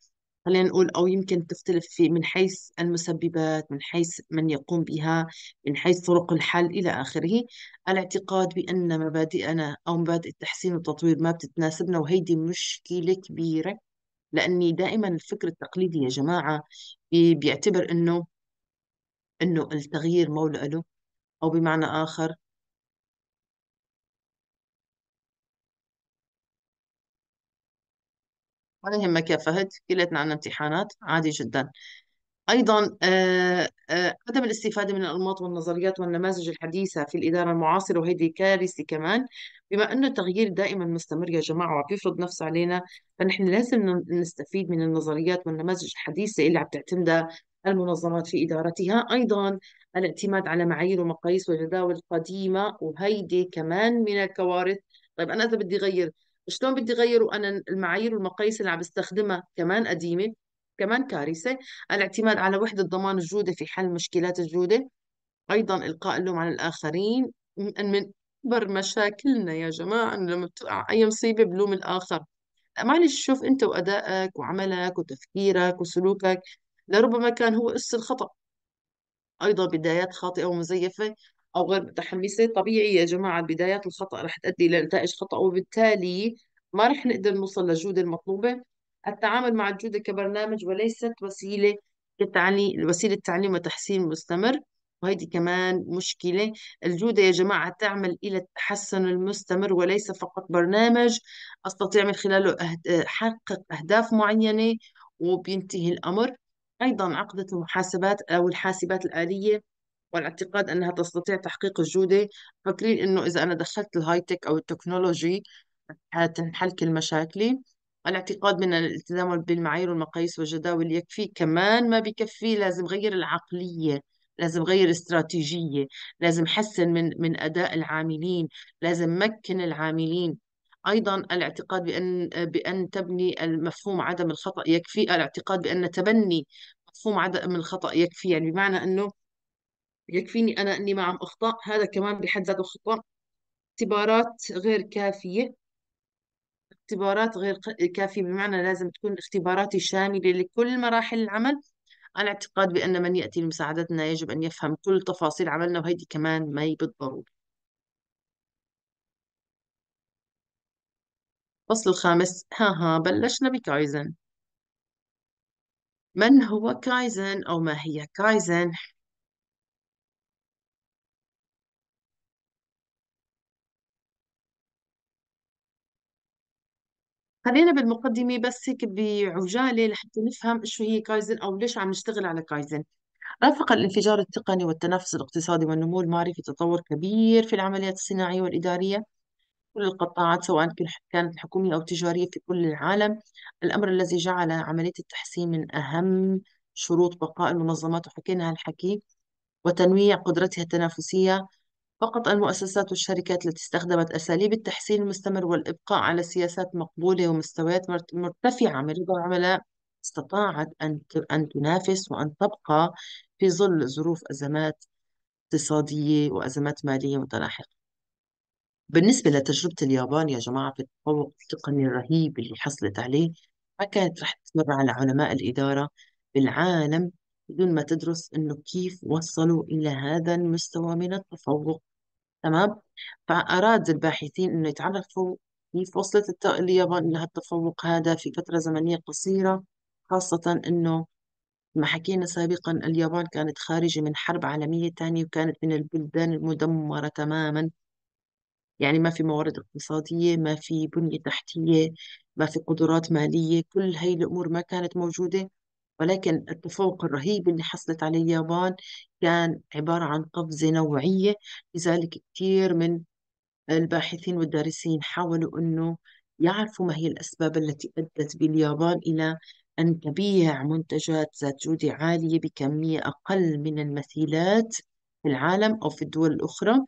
خلينا نقول أو يمكن تختلف في من حيث المسببات من حيث من يقوم بها من حيث طرق الحل إلى آخره الاعتقاد بأن مبادئنا أو مبادئ التحسين والتطوير ما بتتناسبنا وهيدي مشكلة كبيرة لاني دائما الفكر التقليدي يا جماعه بيعتبر انه انه التغيير مو له او بمعنى اخر ولا يهمك يا فهد كلتنا عندنا امتحانات عادي جدا أيضا آه، آه، عدم الاستفادة من الأنماط والنظريات والنماذج الحديثة في الإدارة المعاصرة وهذه كارثة كمان بما أنه التغيير دائما مستمر يا جماعة وعم بيفرض نفسه علينا فنحن لازم نستفيد من النظريات والنماذج الحديثة اللي عم تعتمدها المنظمات في إدارتها أيضا الاعتماد على معايير ومقاييس وجداول قديمة وهيدي كمان من الكوارث طيب أنا إذا بدي أغير شلون بدي أغير وأنا المعايير والمقاييس اللي عم بستخدمها كمان قديمة كمان كارثة الاعتماد على وحدة ضمان الجودة في حل مشكلات الجودة أيضا إلقاء اللوم على الآخرين من أكبر مشاكلنا يا جماعة إنه لما بتقع أي مصيبة بلوم الآخر معلش شوف أنت وأدائك وعملك وتفكيرك وسلوكك لربما كان هو أس الخطأ أيضا بدايات خاطئة ومزيفة أو غير متحمسة طبيعي يا جماعة البدايات الخطأ رح تؤدي إلى نتائج خطأ وبالتالي ما رح نقدر نوصل للجودة المطلوبة التعامل مع الجودة كبرنامج وليست وسيلة كتعليم وسيلة تعليم وتحسين مستمر وهيدي كمان مشكلة الجودة يا جماعة تعمل إلى التحسن المستمر وليس فقط برنامج أستطيع من خلاله أحقق أهداف معينة وبينتهي الأمر أيضا عقدة المحاسبات أو الحاسبات الآلية والاعتقاد أنها تستطيع تحقيق الجودة فاكرين أنه إذا أنا دخلت الهايتك أو التكنولوجي حتنحل كل مشاكلي الاعتقاد من الالتزام بالمعايير والمقاييس والجداول يكفي كمان ما بكفي لازم غير العقلية لازم غير استراتيجية لازم حسن من من أداء العاملين لازم مكن العاملين أيضا الاعتقاد بأن بأن تبني المفهوم عدم الخطأ يكفي الاعتقاد بأن تبني مفهوم عدم الخطأ يكفي يعني بمعنى أنه يكفيني أنا أني ما عم أخطأ هذا كمان بحد ذاته خطأ اعتبارات غير كافية اختبارات غير كافية بمعنى لازم تكون اختباراتي شاملة لكل مراحل العمل أنا اعتقاد بأن من يأتي لمساعدتنا يجب أن يفهم كل تفاصيل عملنا وهيدي كمان ما هي بالضرورة الفصل الخامس ها ها بلشنا بكايزن من هو كايزن أو ما هي كايزن خلينا بالمقدمة بس هيك بعجالة لحتى نفهم شو هي كايزن أو ليش عم نشتغل على كايزن رافق الانفجار التقني والتنافس الاقتصادي والنمو المعرفي تطور كبير في العمليات الصناعية والإدارية كل القطاعات سواء كانت حكومية أو تجارية في كل العالم الأمر الذي جعل عملية التحسين من أهم شروط بقاء المنظمات وحكينا هالحكي وتنويع قدرتها التنافسية فقط المؤسسات والشركات التي استخدمت أساليب التحسين المستمر والإبقاء على سياسات مقبولة ومستويات مرتفعة من رضا العملاء استطاعت أن أن تنافس وأن تبقى في ظل ظروف أزمات اقتصادية وأزمات مالية متلاحقة. بالنسبة لتجربة اليابان يا جماعة في التفوق التقني الرهيب اللي حصلت عليه ما كانت رح تمر على علماء الإدارة بالعالم بدون ما تدرس إنه كيف وصلوا إلى هذا المستوى من التفوق تمام فأراد الباحثين أنه يتعرفوا كيف وصلت اليابان التفوق هذا في فترة زمنية قصيرة خاصة أنه ما حكينا سابقا اليابان كانت خارجة من حرب عالمية تانية وكانت من البلدان المدمرة تماما يعني ما في موارد اقتصادية ما في بنية تحتية ما في قدرات مالية كل هاي الأمور ما كانت موجودة ولكن التفوق الرهيب اللي حصلت عليه اليابان كان عبارة عن قفزة نوعية لذلك كثير من الباحثين والدارسين حاولوا أنه يعرفوا ما هي الأسباب التي أدت باليابان إلى أن تبيع منتجات ذات جودة عالية بكمية أقل من المثيلات في العالم أو في الدول الأخرى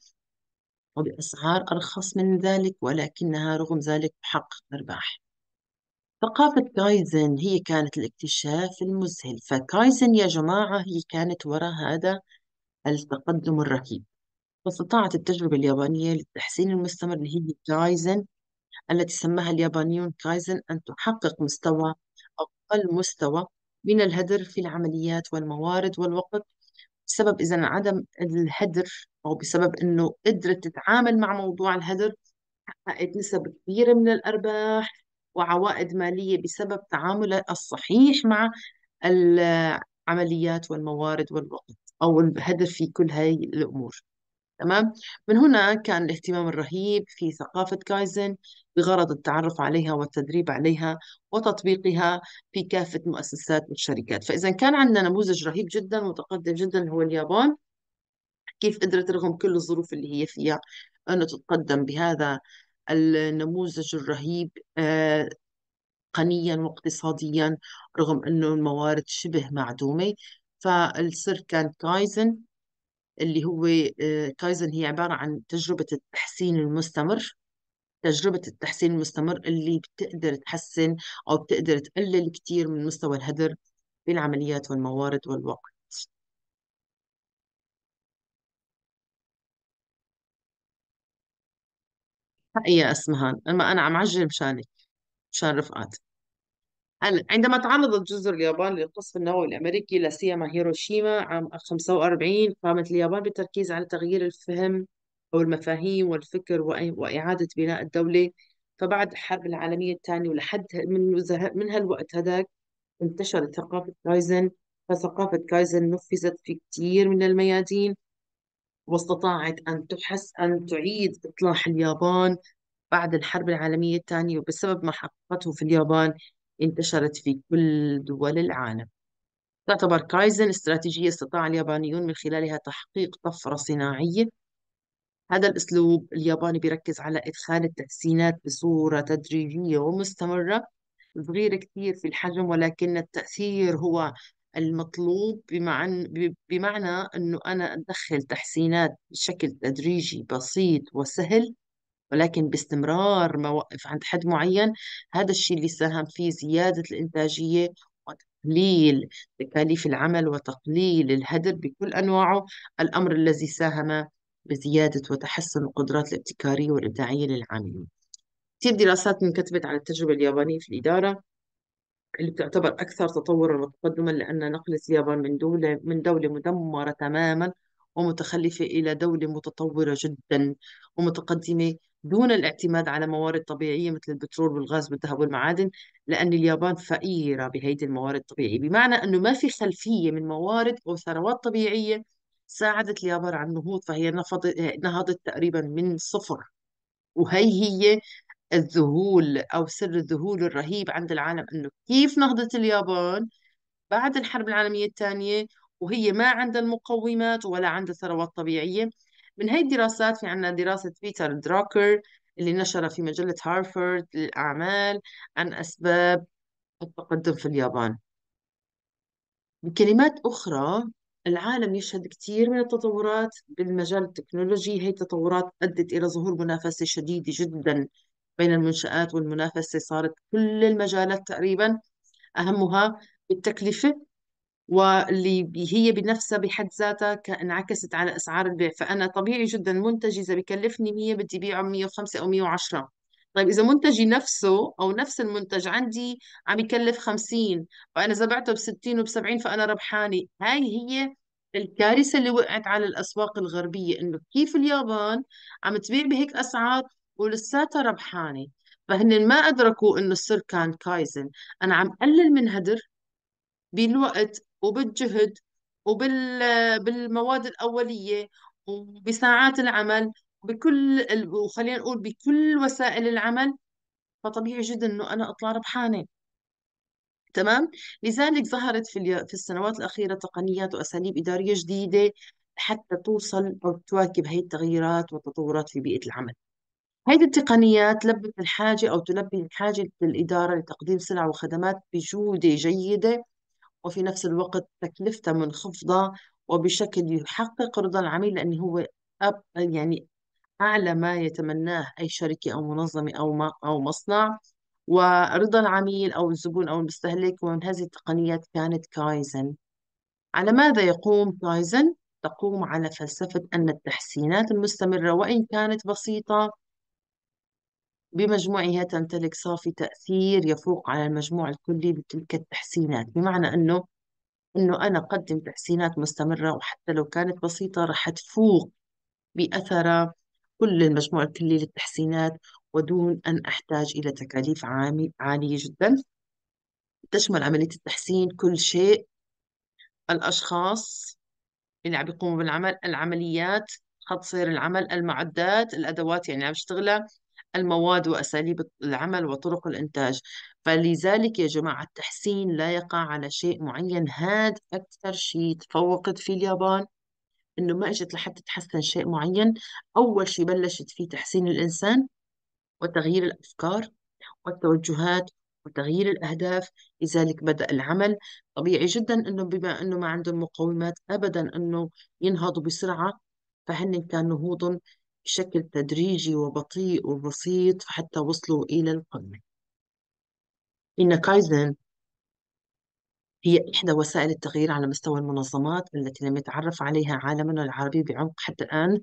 وبأسعار أرخص من ذلك ولكنها رغم ذلك تحقق أرباح ثقافة كايزن هي كانت الاكتشاف المذهل فكايزن يا جماعة هي كانت وراء هذا التقدم الرهيب فاستطاعت التجربة اليابانية للتحسين المستمر اللي هي كايزن التي سماها اليابانيون كايزن أن تحقق مستوى أو أقل مستوى من الهدر في العمليات والموارد والوقت بسبب إذا عدم الهدر أو بسبب أنه قدرت تتعامل مع موضوع الهدر حققت نسب كبيرة من الأرباح وعوائد مالية بسبب تعامله الصحيح مع العمليات والموارد والوقت أو الهدف في كل هاي الأمور تمام من هنا كان الاهتمام الرهيب في ثقافة كايزن بغرض التعرف عليها والتدريب عليها وتطبيقها في كافة مؤسسات والشركات فإذا كان عندنا نموذج رهيب جدا متقدم جدا هو اليابان كيف قدرت رغم كل الظروف اللي هي فيها أنه تتقدم بهذا النموذج الرهيب تقنيا آه، واقتصاديا رغم انه الموارد شبه معدومه فالسر كان كايزن اللي هو آه، كايزن هي عباره عن تجربه التحسين المستمر تجربة التحسين المستمر اللي بتقدر تحسن أو بتقدر تقلل كتير من مستوى الهدر بالعمليات والموارد والوقت حقيقة أسمهان أما أنا عم عجل مشانك مشان رفقات هلا عندما تعرضت جزر اليابان للقصف النووي الأمريكي لا سيما هيروشيما عام 45 قامت اليابان بالتركيز على تغيير الفهم أو المفاهيم والفكر وإعادة بناء الدولة فبعد الحرب العالمية الثانية ولحد من من هالوقت هذاك انتشرت ثقافة كايزن فثقافة كايزن نفذت في كثير من الميادين واستطاعت أن تحس أن تعيد إصلاح اليابان بعد الحرب العالمية الثانية وبسبب ما حققته في اليابان انتشرت في كل دول العالم تعتبر كايزن استراتيجية استطاع اليابانيون من خلالها تحقيق طفرة صناعية هذا الأسلوب الياباني بيركز على إدخال التحسينات بصورة تدريجية ومستمرة صغيرة كثير في الحجم ولكن التأثير هو المطلوب بمعنى, بمعنى أنه أنا أدخل تحسينات بشكل تدريجي بسيط وسهل ولكن باستمرار ما وقف عند حد معين هذا الشيء اللي ساهم في زيادة الإنتاجية وتقليل تكاليف العمل وتقليل الهدر بكل أنواعه الأمر الذي ساهم بزيادة وتحسن القدرات الابتكارية والإبداعية للعاملين كثير دراسات انكتبت على التجربة اليابانية في الإدارة اللي بتعتبر أكثر تطورا وتقدما لأن نقلت اليابان من دولة من دولة مدمرة تماما ومتخلفة إلى دولة متطورة جدا ومتقدمة دون الاعتماد على موارد طبيعية مثل البترول والغاز والذهب والمعادن لأن اليابان فقيرة بهيدي الموارد الطبيعية بمعنى أنه ما في خلفية من موارد أو ثروات طبيعية ساعدت اليابان على النهوض فهي نهضت تقريبا من صفر وهي هي الذهول أو سر الذهول الرهيب عند العالم أنه كيف نهضت اليابان بعد الحرب العالمية الثانية وهي ما عندها المقومات ولا عندها ثروات طبيعية من هاي الدراسات في عندنا دراسة بيتر دراكر اللي نشرها في مجلة هارفارد للأعمال عن أسباب التقدم في اليابان بكلمات أخرى العالم يشهد كثير من التطورات بالمجال التكنولوجي هي التطورات أدت إلى ظهور منافسة شديدة جدا بين المنشآت والمنافسة صارت كل المجالات تقريبا أهمها التكلفة واللي هي بنفسها بحد ذاتها انعكست على أسعار البيع فأنا طبيعي جدا منتجي إذا بكلفني 100 بدي بيعه 105 أو 110 طيب إذا منتجي نفسه أو نفس المنتج عندي عم يكلف 50 وأنا إذا بعته ب 60 وب 70 فأنا ربحاني هاي هي الكارثة اللي وقعت على الأسواق الغربية إنه كيف اليابان عم تبيع بهيك أسعار ولساتها ربحانه فهن ما أدركوا إنه السر كان كايزن أنا عم قلل من هدر بالوقت وبالجهد وبال بالمواد الأولية وبساعات العمل بكل ال... وخلينا نقول بكل وسائل العمل فطبيعي جدا انه انا اطلع ربحانه تمام لذلك ظهرت في ال... في السنوات الاخيره تقنيات واساليب اداريه جديده حتى توصل او تواكب هي التغييرات والتطورات في بيئه العمل هذه التقنيات لبت الحاجة أو تلبي حاجة الإدارة لتقديم سلع وخدمات بجودة جيدة وفي نفس الوقت تكلفتها منخفضة وبشكل يحقق رضا العميل لأنه هو أب يعني أعلى ما يتمناه أي شركة أو منظمة أو ما أو مصنع ورضا العميل أو الزبون أو المستهلك ومن هذه التقنيات كانت كايزن على ماذا يقوم كايزن؟ تقوم على فلسفة أن التحسينات المستمرة وإن كانت بسيطة بمجموعها تمتلك صافي تأثير يفوق على المجموع الكلي بتلك التحسينات بمعنى أنه أنه أنا أقدم تحسينات مستمرة وحتى لو كانت بسيطة رح تفوق بأثر كل المجموع الكلي للتحسينات ودون أن أحتاج إلى تكاليف عالية جدا تشمل عملية التحسين كل شيء الأشخاص اللي عم بيقوموا بالعمل العمليات خط سير العمل المعدات الأدوات يعني عم بشتغلها المواد وأساليب العمل وطرق الإنتاج فلذلك يا جماعة التحسين لا يقع على شيء معين هذا أكثر شيء تفوقت فيه اليابان إنه ما إجت لحتى تحسن شيء معين أول شيء بلشت فيه تحسين الإنسان وتغيير الأفكار والتوجهات وتغيير الأهداف لذلك بدأ العمل طبيعي جدا أنه بما أنه ما عندهم مقومات أبدا أنه ينهضوا بسرعة فهن كان نهوض بشكل تدريجي وبطيء وبسيط حتى وصلوا إلى القمة إن كايزن هي إحدى وسائل التغيير على مستوى المنظمات التي لم يتعرف عليها عالمنا العربي بعمق حتى الآن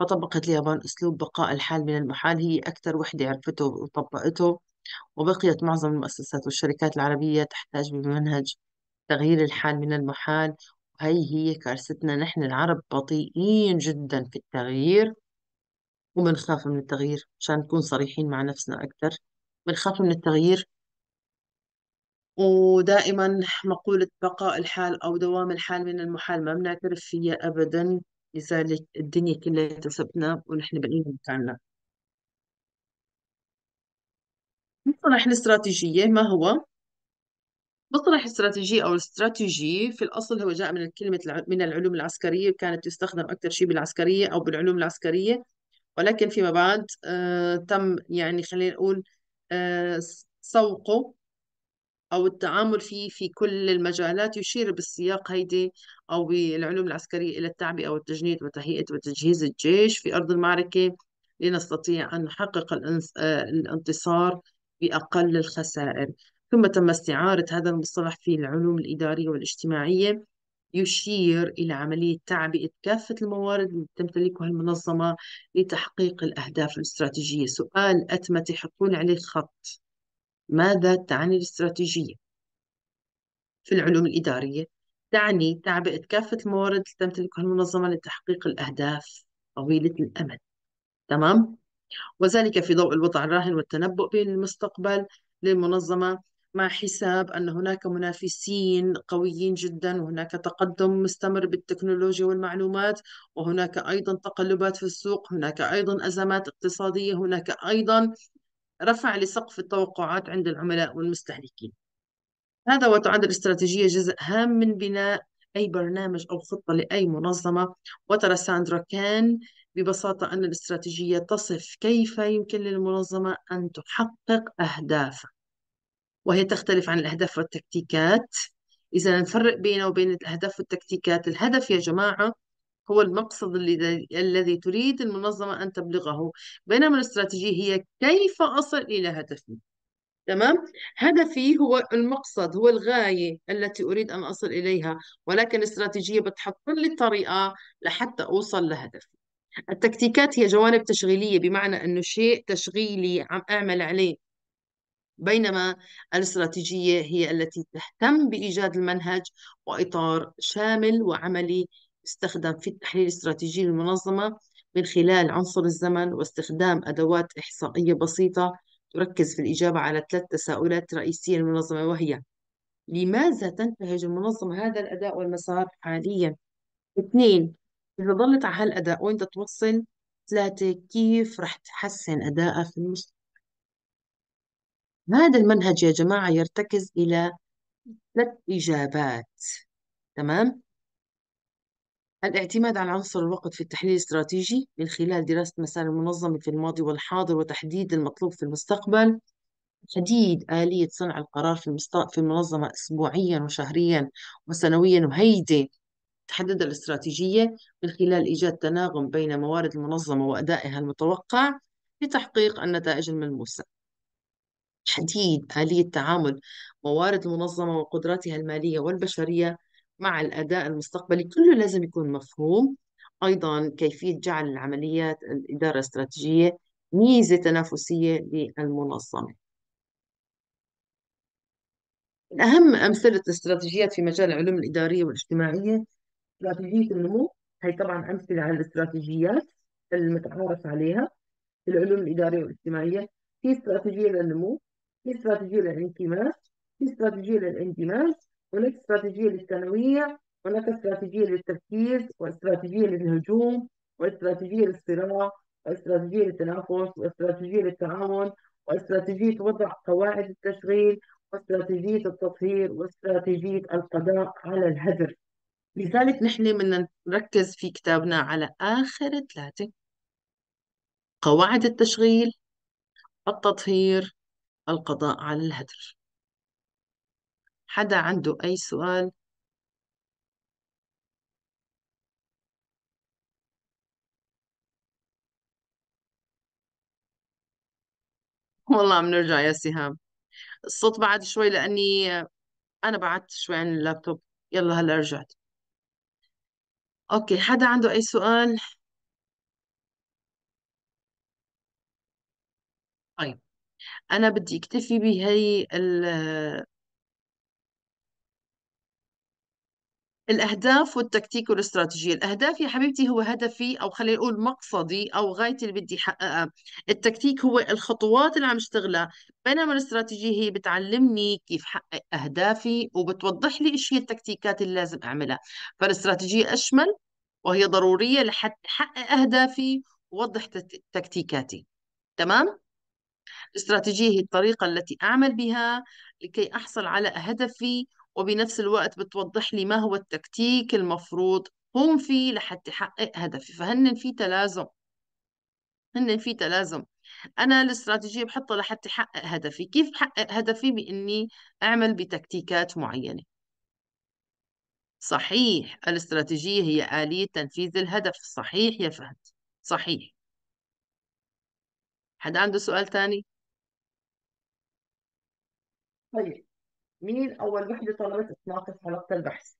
فطبقت اليابان أسلوب بقاء الحال من المحال هي أكثر وحدة عرفته وطبقته وبقيت معظم المؤسسات والشركات العربية تحتاج بمنهج تغيير الحال من المحال وهي هي كارثتنا نحن العرب بطيئين جدا في التغيير وبنخاف من التغيير عشان نكون صريحين مع نفسنا أكثر بنخاف من التغيير ودائما مقولة بقاء الحال أو دوام الحال من المحال ما بنعترف فيها أبدا لذلك الدنيا كلها تسبنا ونحن بقينا مكاننا مصطلح الاستراتيجية ما هو؟ مصطلح الاستراتيجية أو الاستراتيجي في الأصل هو جاء من كلمة من العلوم العسكرية كانت تستخدم أكثر شيء بالعسكرية أو بالعلوم العسكرية ولكن فيما بعد آه، تم يعني خلينا نقول آه، سوقه أو التعامل فيه في كل المجالات يشير بالسياق هيدي أو بالعلوم العسكرية إلى التعبئة والتجنيد وتهيئة وتجهيز الجيش في أرض المعركة لنستطيع أن نحقق آه، الانتصار بأقل الخسائر ثم تم استعارة هذا المصطلح في العلوم الإدارية والاجتماعية يشير إلى عملية تعبئة كافة الموارد التي تمتلكها المنظمة لتحقيق الأهداف الاستراتيجية سؤال أتمتة يحطون عليه خط ماذا تعني الاستراتيجية في العلوم الإدارية تعني تعبئة كافة الموارد التي تمتلكها المنظمة لتحقيق الأهداف طويلة الأمد تمام وذلك في ضوء الوضع الراهن والتنبؤ بالمستقبل للمنظمة مع حساب أن هناك منافسين قويين جدا وهناك تقدم مستمر بالتكنولوجيا والمعلومات وهناك أيضا تقلبات في السوق هناك أيضا أزمات اقتصادية هناك أيضا رفع لسقف التوقعات عند العملاء والمستهلكين هذا وتعد الاستراتيجية جزء هام من بناء أي برنامج أو خطة لأي منظمة وترى ساندرا كان ببساطة أن الاستراتيجية تصف كيف يمكن للمنظمة أن تحقق أهدافها وهي تختلف عن الأهداف والتكتيكات إذا نفرق بينه وبين الأهداف والتكتيكات الهدف يا جماعة هو المقصد الذي تريد المنظمة أن تبلغه بينما الاستراتيجية هي كيف أصل إلى هدفي تمام هدفي هو المقصد هو الغاية التي أريد أن أصل إليها ولكن الاستراتيجية بتحط لي الطريقة لحتى أوصل لهدفي التكتيكات هي جوانب تشغيلية بمعنى أنه شيء تشغيلي عم أعمل عليه بينما الاستراتيجية هي التي تهتم بإيجاد المنهج وإطار شامل وعملي يستخدم في التحليل الاستراتيجي للمنظمة من خلال عنصر الزمن واستخدام أدوات إحصائية بسيطة تركز في الإجابة على ثلاث تساؤلات رئيسية للمنظمة وهي لماذا تنتهج المنظمة هذا الأداء والمسار حاليا؟ اثنين إذا ظلت على هالأداء وين تتوصل؟ ثلاثة كيف رح تحسن أداءها في المستقبل؟ هذا المنهج يا جماعة يرتكز إلى ثلاث إجابات تمام؟ الاعتماد على عنصر الوقت في التحليل الاستراتيجي من خلال دراسة مسار المنظمة في الماضي والحاضر وتحديد المطلوب في المستقبل تحديد آلية صنع القرار في المست... في المنظمة أسبوعيا وشهريا وسنويا وهيدي تحدد الاستراتيجية من خلال إيجاد تناغم بين موارد المنظمة وأدائها المتوقع لتحقيق النتائج الملموسة تحديد آلية تعامل موارد المنظمة وقدراتها المالية والبشرية مع الأداء المستقبلي كله لازم يكون مفهوم أيضا كيفية جعل العمليات الإدارة الاستراتيجية ميزة تنافسية للمنظمة من أهم أمثلة الاستراتيجيات في مجال العلوم الإدارية والاجتماعية استراتيجية النمو هي طبعا أمثلة على الاستراتيجيات المتعارف عليها في العلوم الإدارية والاجتماعية في استراتيجية للنمو استراتيجية في استراتيجية للاندماج هناك استراتيجية للتنويع هناك استراتيجية للتركيز واستراتيجية للهجوم واستراتيجية للصراع واستراتيجية للتنافس واستراتيجية للتعاون واستراتيجية وضع قواعد التشغيل واستراتيجية التطهير واستراتيجية القضاء على الهدر لذلك نحن بدنا نركز في كتابنا على آخر ثلاثة قواعد التشغيل التطهير القضاء على الهدر حدا عنده أي سؤال؟ والله عم نرجع يا سهام الصوت بعد شوي لأني أنا بعدت شوي عن اللابتوب يلا هلا رجعت أوكي حدا عنده أي سؤال؟ طيب أنا بدي أكتفي بهي ال- الأهداف والتكتيك والاستراتيجية الأهداف يا حبيبتي هو هدفي أو خلينا نقول مقصدي أو غايتي اللي بدي أحققها التكتيك هو الخطوات اللي عم اشتغلها بينما الاستراتيجية هي بتعلمني كيف حقق أهدافي وبتوضح لي إيش هي التكتيكات اللي لازم أعملها فالاستراتيجية أشمل وهي ضرورية لحتى أحقق أهدافي ووضح تكتيكاتي تمام؟ الاستراتيجية هي الطريقة التي أعمل بها لكي أحصل على هدفي وبنفس الوقت بتوضح لي ما هو التكتيك المفروض قوم فيه لحتى أحقق هدفي فهن في تلازم هن في تلازم أنا الاستراتيجية بحطها لحتى أحقق هدفي كيف بحقق هدفي بإني أعمل بتكتيكات معينة صحيح الاستراتيجية هي آلية تنفيذ الهدف صحيح يا فهد صحيح حد عنده سؤال تاني طيب مين أول وحدة طلبت تناقش حلقة البحث؟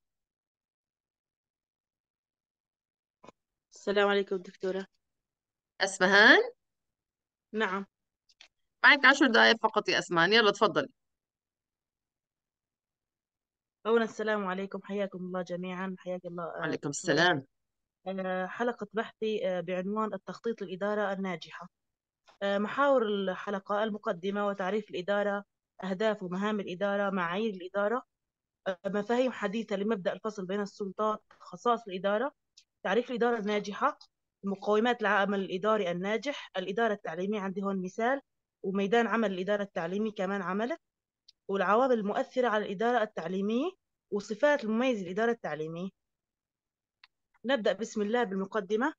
السلام عليكم دكتورة أسمهان؟ نعم معك عشر دقائق فقط يا أسمهان يلا تفضلي أولا السلام عليكم حياكم الله جميعا حياك الله آه، وعليكم السلام آه، حلقة بحثي آه، بعنوان التخطيط للإدارة الناجحة محاور الحلقة المقدمة وتعريف الإدارة أهداف ومهام الإدارة معايير الإدارة آه، مفاهيم حديثة لمبدأ الفصل بين السلطات خصائص الإدارة تعريف الإدارة الناجحة مقومات العمل الإداري الناجح الإدارة التعليمية عندي هون مثال وميدان عمل الإدارة التعليمية كمان عملت والعوامل المؤثرة على الإدارة التعليمية وصفات المميزة الإدارة التعليمية نبدأ بسم الله بالمقدمة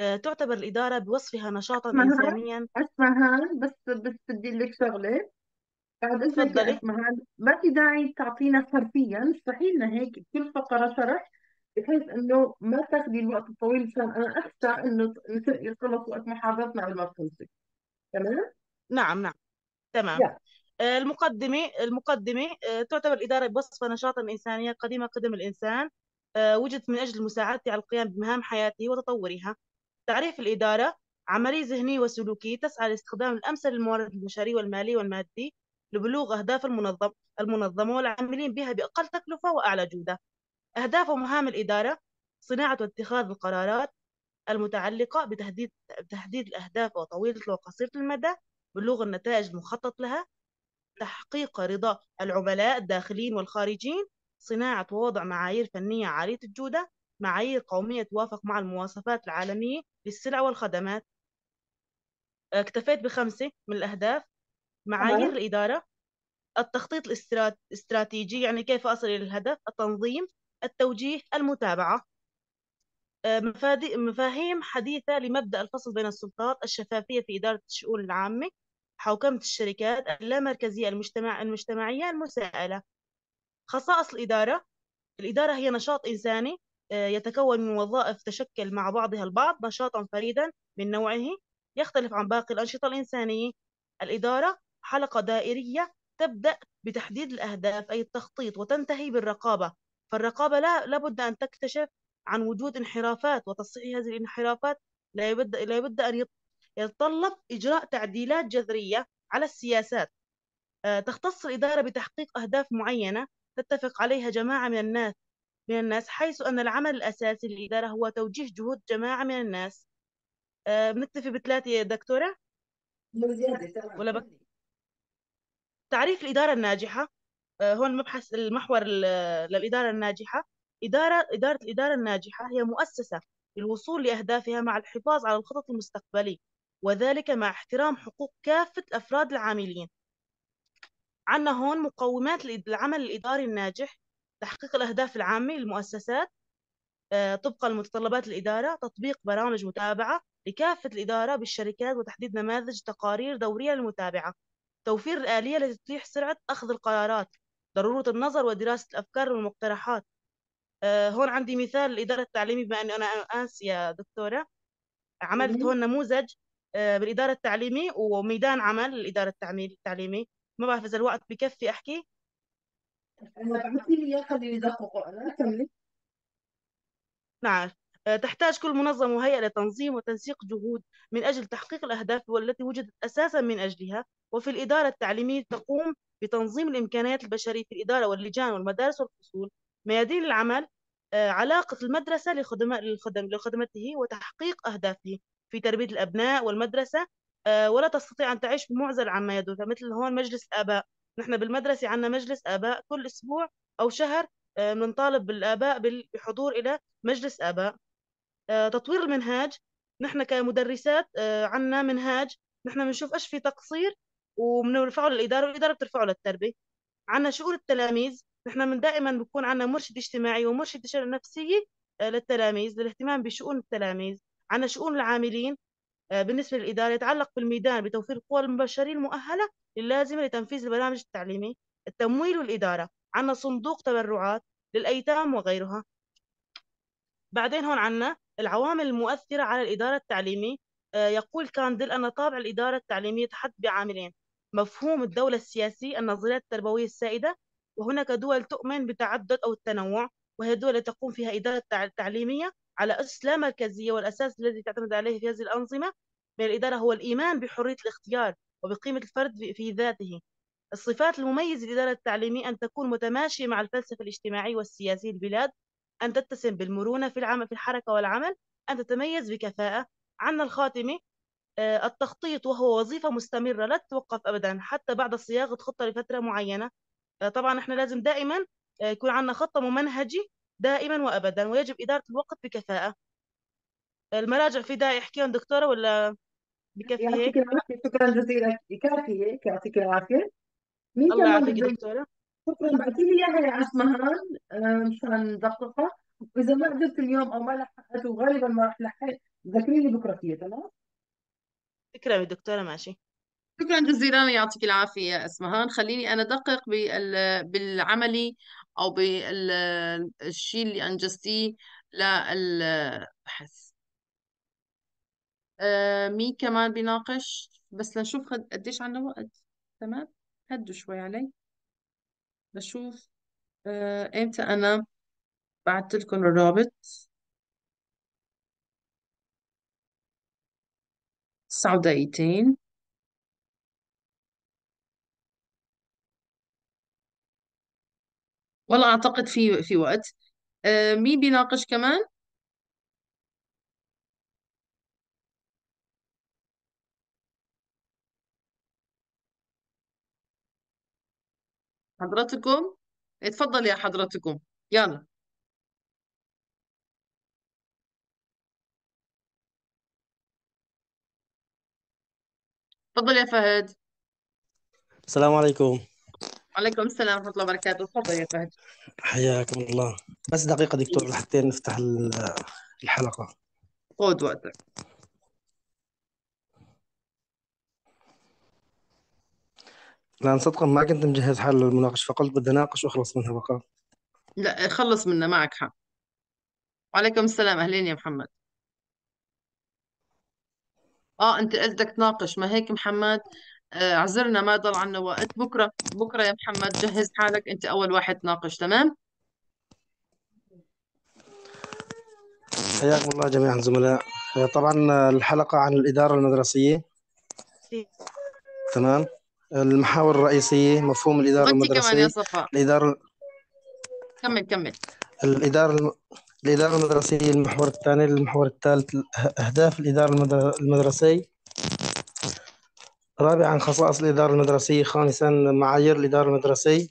آه، تعتبر الإدارة بوصفها نشاطا إنسانيا اسمها بس بس بدي لك شغلة بعد ما في داعي تعطينا حرفيا مستحيل هيك كل فقرة شرح بحيث إنه ما تاخذي الوقت الطويل مشان أنا أخشى إنه نسرق يخلص وقت محاضرتنا على تخلصي تمام؟ نعم نعم تمام يلا آه، المقدمة المقدمة آه، تعتبر الإدارة بوصفة نشاطا إنسانية قديمة قدم الإنسان آه، وجدت من أجل مساعدتي على القيام بمهام حياته وتطورها تعريف الإدارة عملية ذهنية وسلوكية تسعى لاستخدام الأمثل للموارد البشرية والمالية والمادية لبلوغ أهداف المنظم المنظمة والعاملين بها بأقل تكلفة وأعلى جودة أهداف ومهام الإدارة صناعة واتخاذ القرارات المتعلقة بتحديد تحديد الأهداف وطويلة وقصيرة المدى بلوغ النتائج المخطط لها تحقيق رضا العملاء الداخلين والخارجين صناعة ووضع معايير فنية عالية الجودة معايير قومية توافق مع المواصفات العالمية للسلع والخدمات اكتفيت بخمسة من الأهداف معايير الإدارة التخطيط الاستراتيجي يعني كيف أصل إلى الهدف التنظيم التوجيه المتابعة آه، مفاهيم حديثة لمبدأ الفصل بين السلطات الشفافية في إدارة الشؤون العامة حوكمة الشركات اللامركزية المجتمع... المجتمعية المسائلة خصائص الإدارة الإدارة هي نشاط إنساني آه، يتكون من وظائف تشكل مع بعضها البعض نشاطا فريدا من نوعه يختلف عن باقي الأنشطة الإنسانية الإدارة حلقة دائرية تبدأ بتحديد الأهداف أي التخطيط وتنتهي بالرقابة فالرقابة لا لابد أن تكتشف عن وجود انحرافات وتصحيح هذه الانحرافات لا يبد لا يبد أن يتطلب إجراء تعديلات جذرية على السياسات آه، تختص الإدارة بتحقيق أهداف معينة تتفق عليها جماعة من الناس من الناس حيث أن العمل الأساسي للإدارة هو توجيه جهود جماعة من الناس بنكتفي آه، بثلاثة يا دكتورة ولا بك... تعريف الإدارة الناجحة آه، هون مبحث المحور للإدارة الناجحة إدارة إدارة الإدارة الناجحة هي مؤسسة للوصول لأهدافها مع الحفاظ على الخطط المستقبلية وذلك مع احترام حقوق كافة الأفراد العاملين عندنا هون مقومات العمل الإداري الناجح تحقيق الأهداف العامة للمؤسسات آه، طبقا لمتطلبات الإدارة تطبيق برامج متابعة لكافة الإدارة بالشركات وتحديد نماذج تقارير دورية للمتابعة توفير الآلية التي تتيح سرعة أخذ القرارات ضرورة النظر ودراسة الأفكار والمقترحات أه هون عندي مثال الإدارة التعليمية بما أني أنا آنس يا دكتورة عملت هون نموذج آه، بالإدارة التعليمية وميدان عمل الإدارة التعليمي ما بعرف إذا الوقت بكفي أحكي أنا بعثي لي إياه خليني أدققه أنا كملي نعم آه، تحتاج كل منظمة وهيئة لتنظيم وتنسيق جهود من أجل تحقيق الأهداف والتي وجدت أساسا من أجلها وفي الإدارة التعليمية تقوم بتنظيم الإمكانيات البشرية في الإدارة واللجان والمدارس والفصول ميادين العمل آه، علاقة المدرسة للخدم لخدمته وتحقيق أهدافه في تربية الأبناء والمدرسة آه، ولا تستطيع أن تعيش بمعزل عما يدور فمثل هون مجلس آباء نحن بالمدرسة عندنا مجلس آباء كل أسبوع أو شهر بنطالب بالآباء بالحضور إلى مجلس آباء آه، تطوير المنهاج نحن كمدرسات آه، عنا منهاج نحن بنشوف ايش في تقصير وبنرفعه للاداره والاداره بترفعه للتربيه عنا شؤون التلاميذ نحن من دائما بكون عنا مرشد اجتماعي ومرشد نفسي آه، للتلاميذ للاهتمام بشؤون التلاميذ عنا شؤون العاملين بالنسبه للاداره يتعلق بالميدان بتوفير القوى البشريه المؤهله اللازمه لتنفيذ البرامج التعليميه التمويل والاداره عنا صندوق تبرعات للايتام وغيرها بعدين هون عنا العوامل المؤثرة على الإدارة التعليمية آه، يقول كاندل أن طابع الإدارة التعليمية يتحد بعاملين مفهوم الدولة السياسي النظريات التربوية السائدة وهناك دول تؤمن بتعدد أو التنوع وهي دول تقوم فيها إدارة تعليمية على أسس لا مركزية والأساس الذي تعتمد عليه في هذه الأنظمة من الإدارة هو الإيمان بحرية الاختيار وبقيمة الفرد في ذاته الصفات المميزة للإدارة التعليمية أن تكون متماشية مع الفلسفة الاجتماعية والسياسية للبلاد أن تتسم بالمرونة في العمل في الحركة والعمل أن تتميز بكفاءة عن الخاتمة آه، التخطيط وهو وظيفة مستمرة لا تتوقف أبدا حتى بعد صياغة خطة لفترة معينة آه، طبعا احنا لازم دائما آه، يكون عندنا خط ممنهجي دائما وأبدا ويجب إدارة الوقت بكفاءة المراجع في داعي يحكيهم دكتورة ولا بكفي يعطيك العافية شكرا جزيلا كافية يعطيك العافية مين الله يعطيك دكتورة شكرا بعتي لي اياها يا اسمهان آه، مشان ندققها واذا ما قدرت اليوم او ما لحقت وغالبا ما راح لحقت ذكريني بكره فيها تمام فكرة بالدكتورة ماشي شكرا جزيلا يعطيك العافية يا أسمهان خليني أنا دقق بالعملي أو بالشيء اللي أنجزتيه للبحث آه، مين كمان بيناقش بس لنشوف قديش عندنا وقت تمام هدوا شوي علي بشوف آه، امتى انا بعثت لكم الرابط 9 دقيقتين والله اعتقد في في وقت آه، مين بيناقش كمان حضرتكم اتفضل يا حضرتكم يلا تفضل يا فهد السلام عليكم وعليكم السلام ورحمة الله وبركاته تفضل يا فهد حياكم الله بس دقيقة دكتور لحتى إيه. نفتح الحلقة خذ وقتك لأن صدقا ما كنت مجهز حل للمناقشة فقلت بدي أناقش وأخلص منها بقى لا خلص منا معك حق وعليكم السلام أهلين يا محمد اه انت قصدك تناقش ما هيك محمد آه عذرنا ما ضل عنا وقت بكره بكره يا محمد جهز حالك انت اول واحد تناقش تمام حياكم الله جميعا زملاء آه، طبعا آه، الحلقة عن الإدارة المدرسية إيه. تمام المحاور الرئيسية مفهوم الإدارة المدرسية الإدارة كمل كمل الإدارة الإدارة المدرسية المحور الثاني المحور الثالث أهداف الإدارة المدرسية رابعا خصائص الإدارة المدرسية خامسا معايير الإدارة المدرسية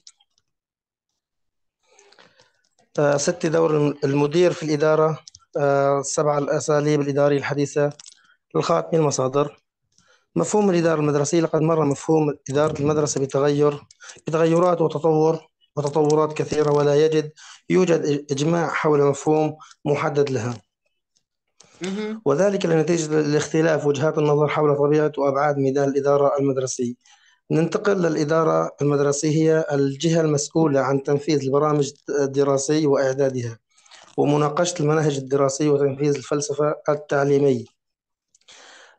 آه، ست دور المدير في الإدارة آه، سبعة الأساليب الإدارية الحديثة الخاتمة المصادر مفهوم الإدارة المدرسية لقد مر مفهوم إدارة المدرسة بتغير بتغيرات وتطور وتطورات كثيرة ولا يجد يوجد إجماع حول مفهوم محدد لها وذلك لنتيجة الاختلاف وجهات النظر حول طبيعة وأبعاد ميدان الإدارة المدرسية ننتقل للإدارة المدرسية هي الجهة المسؤولة عن تنفيذ البرامج الدراسية وإعدادها ومناقشة المناهج الدراسية وتنفيذ الفلسفة التعليمية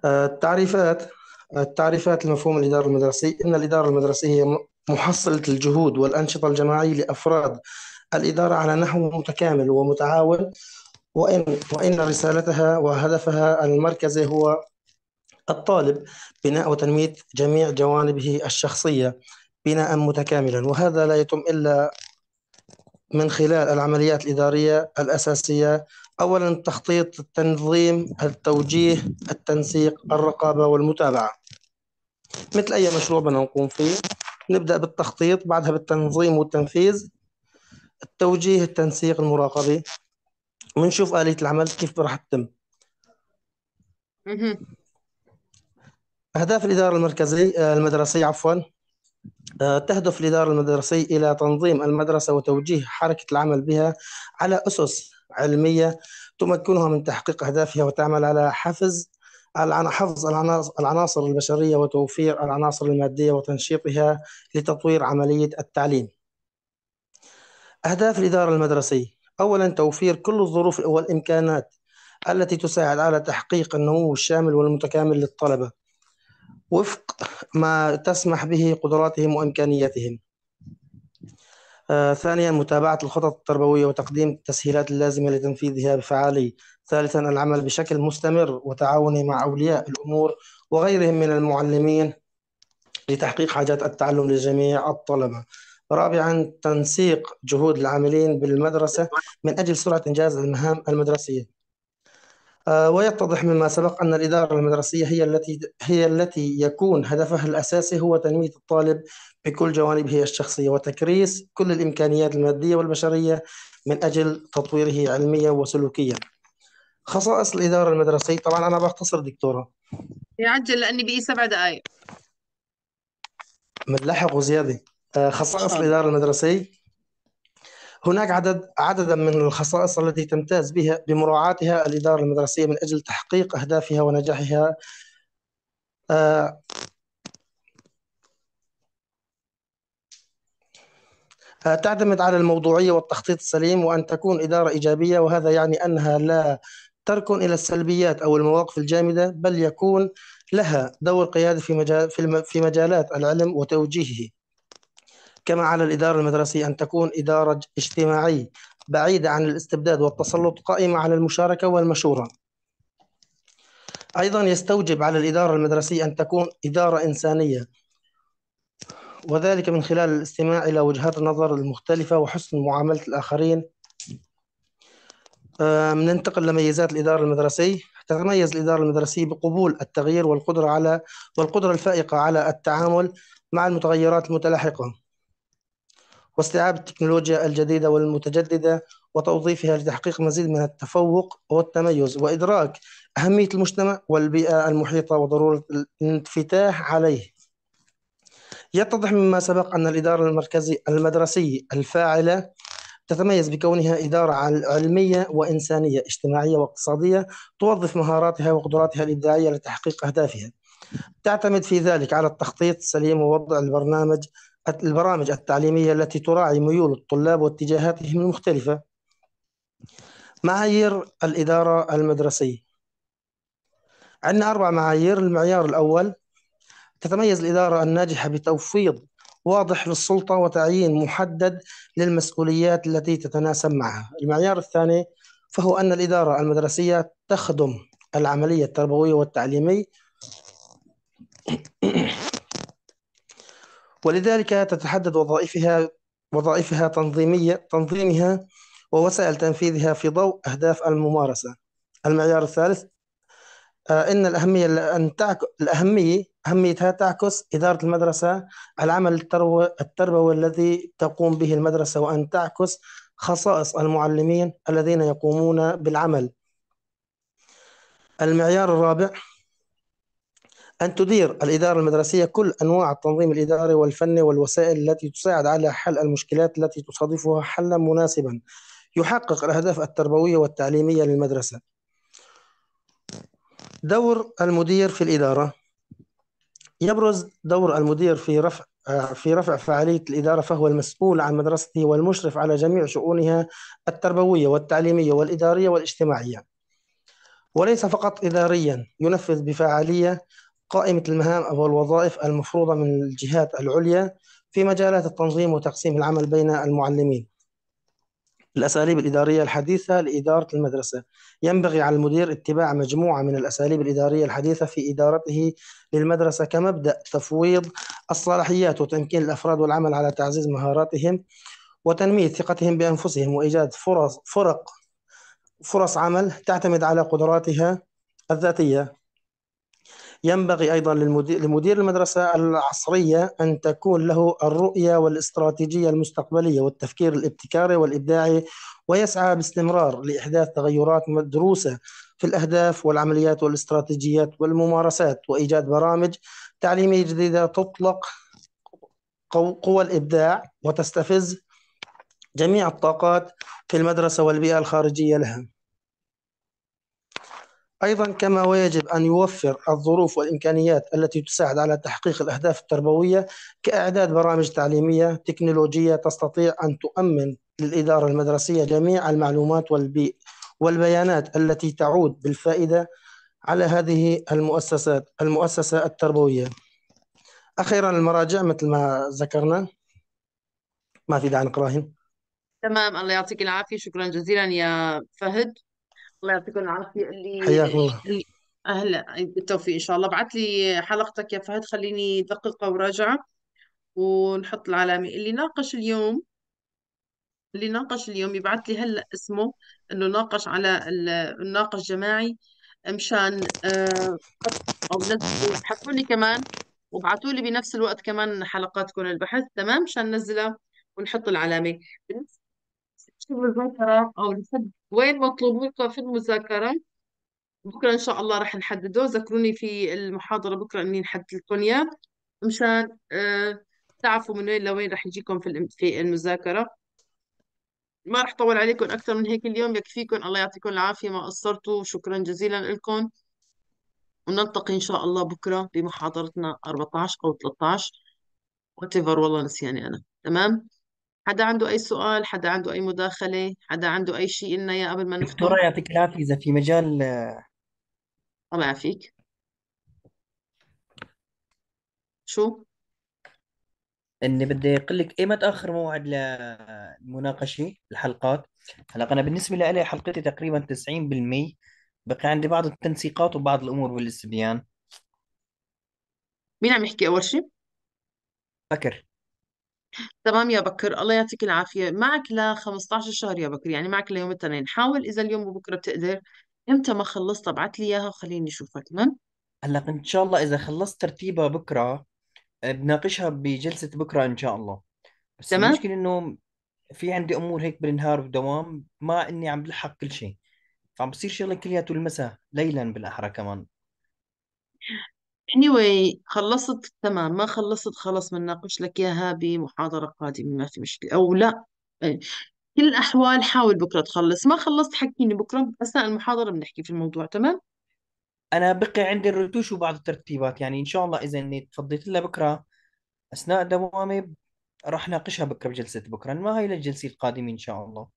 آه، التعريفات التعريفات لمفهوم الإدارة المدرسية إن الإدارة المدرسية هي محصلة الجهود والأنشطة الجماعية لأفراد الإدارة على نحو متكامل ومتعاون وإن, وإن رسالتها وهدفها المركزي هو الطالب بناء وتنمية جميع جوانبه الشخصية بناء متكاملا وهذا لا يتم إلا من خلال العمليات الإدارية الأساسية أولا التخطيط التنظيم التوجيه التنسيق الرقابة والمتابعة مثل أي مشروع بدنا نقوم فيه نبدأ بالتخطيط بعدها بالتنظيم والتنفيذ التوجيه التنسيق المراقبة ونشوف آلية العمل كيف راح تتم أهداف الإدارة المركزية آه، المدرسية عفوا آه، تهدف الإدارة المدرسية إلى تنظيم المدرسة وتوجيه حركة العمل بها على أسس علمية تمكنها من تحقيق أهدافها وتعمل على حفز حفظ العناصر البشرية وتوفير العناصر المادية وتنشيطها لتطوير عملية التعليم أهداف الإدارة المدرسية أولا توفير كل الظروف والإمكانات التي تساعد على تحقيق النمو الشامل والمتكامل للطلبة وفق ما تسمح به قدراتهم وإمكانياتهم آه ثانيا متابعة الخطط التربوية وتقديم التسهيلات اللازمة لتنفيذها بفعالية ثالثا العمل بشكل مستمر وتعاوني مع أولياء الأمور وغيرهم من المعلمين لتحقيق حاجات التعلم لجميع الطلبة رابعا تنسيق جهود العاملين بالمدرسة من أجل سرعة إنجاز المهام المدرسية آه، ويتضح مما سبق أن الإدارة المدرسية هي التي هي التي يكون هدفها الأساسي هو تنمية الطالب بكل جوانبه الشخصية وتكريس كل الإمكانيات المادية والبشرية من أجل تطويره علميا وسلوكيا خصائص الإدارة المدرسية طبعا أنا بختصر دكتورة يعجل لأني بقي سبع دقايق متلاحق وزيادة آه، خصائص الإدارة المدرسية هناك عدد عددا من الخصائص التي تمتاز بها بمراعاتها الإدارة المدرسية من أجل تحقيق أهدافها ونجاحها آه، آه، تعتمد على الموضوعية والتخطيط السليم وأن تكون إدارة إيجابية وهذا يعني أنها لا ترك الى السلبيات او المواقف الجامده بل يكون لها دور قيادي في مجال في مجالات العلم وتوجيهه كما على الاداره المدرسيه ان تكون اداره اجتماعي بعيده عن الاستبداد والتسلط قائمه على المشاركه والمشوره ايضا يستوجب على الاداره المدرسيه ان تكون اداره انسانيه وذلك من خلال الاستماع الى وجهات النظر المختلفه وحسن معامله الاخرين آه، ننتقل لميزات الإدارة المدرسي تتميز الإدارة المدرسية بقبول التغيير والقدرة على والقدرة الفائقة على التعامل مع المتغيرات المتلاحقة واستيعاب التكنولوجيا الجديدة والمتجددة وتوظيفها لتحقيق مزيد من التفوق والتميز وإدراك أهمية المجتمع والبيئة المحيطة وضرورة الانفتاح عليه يتضح مما سبق أن الإدارة المركزية المدرسية الفاعلة تتميز بكونها إدارة علمية وإنسانية اجتماعية واقتصادية توظف مهاراتها وقدراتها الإبداعية لتحقيق أهدافها تعتمد في ذلك على التخطيط السليم ووضع البرنامج البرامج التعليمية التي تراعي ميول الطلاب واتجاهاتهم المختلفة معايير الإدارة المدرسية عندنا أربع معايير المعيار الأول تتميز الإدارة الناجحة بتوفيض واضح للسلطة وتعيين محدد للمسؤوليات التي تتناسب معها المعيار الثاني فهو أن الإدارة المدرسية تخدم العملية التربوية والتعليمية ولذلك تتحدد وظائفها وظائفها تنظيمية تنظيمها ووسائل تنفيذها في ضوء أهداف الممارسة المعيار الثالث آه، إن الأهمية أن الأهمية أهميتها تعكس إدارة المدرسة العمل التربوي الذي تقوم به المدرسة وأن تعكس خصائص المعلمين الذين يقومون بالعمل المعيار الرابع أن تدير الإدارة المدرسية كل أنواع التنظيم الإداري والفني والوسائل التي تساعد على حل المشكلات التي تصادفها حلا مناسبا يحقق الأهداف التربوية والتعليمية للمدرسة دور المدير في الإدارة يبرز دور المدير في رفع آه، في رفع فعالية الإدارة فهو المسؤول عن مدرسته والمشرف على جميع شؤونها التربوية والتعليمية والإدارية والاجتماعية وليس فقط إداريا ينفذ بفعالية قائمة المهام والوظائف المفروضة من الجهات العليا في مجالات التنظيم وتقسيم العمل بين المعلمين الأساليب الإدارية الحديثة لإدارة المدرسة ينبغي على المدير اتباع مجموعة من الأساليب الإدارية الحديثة في إدارته للمدرسة كمبدأ تفويض الصلاحيات وتمكين الأفراد والعمل على تعزيز مهاراتهم وتنمية ثقتهم بأنفسهم وإيجاد فرص فرق فرص عمل تعتمد على قدراتها الذاتية ينبغي أيضا لمدير المدرسة العصرية أن تكون له الرؤية والاستراتيجية المستقبلية والتفكير الابتكاري والإبداعي ويسعى باستمرار لإحداث تغيرات مدروسة في الأهداف والعمليات والاستراتيجيات والممارسات وإيجاد برامج تعليمية جديدة تطلق قوى الإبداع وتستفز جميع الطاقات في المدرسة والبيئة الخارجية لها أيضا كما ويجب أن يوفر الظروف والإمكانيات التي تساعد على تحقيق الأهداف التربوية كإعداد برامج تعليمية تكنولوجية تستطيع أن تؤمن للإدارة المدرسية جميع المعلومات والبي والبيانات التي تعود بالفائدة على هذه المؤسسات المؤسسة التربوية أخيرا المراجع مثل ما ذكرنا ما في داعي نقراهن تمام الله يعطيك العافية شكرا جزيلا يا فهد الله يعطيكم العافية اللي حياك الله اللي أهلا بالتوفيق إن شاء الله بعت لي حلقتك يا فهد خليني دقيقة وراجعة ونحط العلامة اللي ناقش اليوم اللي ناقش اليوم يبعث لي هلا اسمه انه ناقش على الناقش جماعي مشان آه، او نزلوا لي كمان وابعثوا لي بنفس الوقت كمان حلقاتكم البحث تمام مشان ننزلها ونحط العلامة بالنسبة في المذاكرة أو لحد وين مطلوب منكم في المذاكرة بكرة إن شاء الله رح نحدده ذكروني في المحاضرة بكرة إني نحدد لكم إياه مشان آه، تعرفوا من وين لوين رح يجيكم في في المذاكرة ما رح طول عليكم أكثر من هيك اليوم يكفيكم الله يعطيكم العافية ما قصرتوا شكرا جزيلا لكم ونلتقي إن شاء الله بكرة بمحاضرتنا 14 أو 13 whatever والله نسياني أنا تمام حدا عنده أي سؤال حدا عنده أي مداخلة حدا عنده أي شيء إلنا إياه قبل ما نختم دكتورة يعطيك العافية إذا في مجال آه. الله يعافيك شو إني بدي أقول لك إيمتى آخر موعد للمناقشة الحلقات هلا أنا بالنسبة لي حلقتي تقريبا 90% بقي عندي بعض التنسيقات وبعض الأمور والاستبيان مين عم يحكي أول شيء فكر تمام يا بكر الله يعطيك العافية معك ل 15 شهر يا بكر يعني معك ليوم الاثنين حاول إذا اليوم وبكرة بتقدر إمتى ما خلصت ابعت لي إياها وخليني أشوفها تمام هلا ان شاء الله اذا خلصت ترتيبها بكره آه، بناقشها بجلسه بكره ان شاء الله بس تمام المشكله انه في عندي امور هيك بالنهار بدوام ما اني عم بلحق كل شيء فعم بصير شغلي كلياته المساء ليلا بالاحرى كمان anyway خلصت تمام ما خلصت خلاص بنناقش لك اياها بمحاضرة قادمة ما في مشكلة أو لا إيه، كل الأحوال حاول بكرة تخلص ما خلصت حكيني بكرة أثناء المحاضرة بنحكي في الموضوع تمام انا بقي عندي الرتوش وبعض الترتيبات يعني ان شاء الله اذا اني تفضيت لها بكره اثناء دوامي راح ناقشها بكره بجلسه بكره ما هي للجلسه القادمه ان شاء الله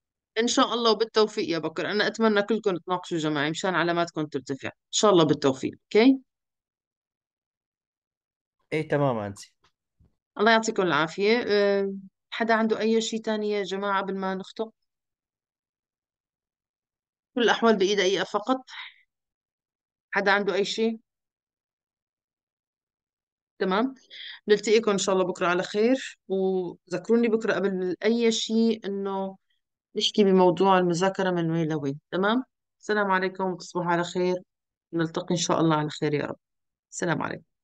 إن شاء الله وبالتوفيق يا بكر أنا أتمنى كلكم تناقشوا جماعي مشان علاماتكم ترتفع إن شاء الله بالتوفيق أوكي ايه تمام انت الله يعطيكم العافية أه، حدا عنده أي شيء تاني يا جماعة قبل ما نخطب كل الأحوال بإيد دقيقة فقط حدا عنده أي شيء تمام نلتقيكم إن شاء الله بكرة على خير وذكروني بكرة قبل أي شيء إنه نحكي بموضوع المذاكرة من وين لوين تمام السلام عليكم وتصبحوا على خير نلتقي إن شاء الله على خير يا رب السلام عليكم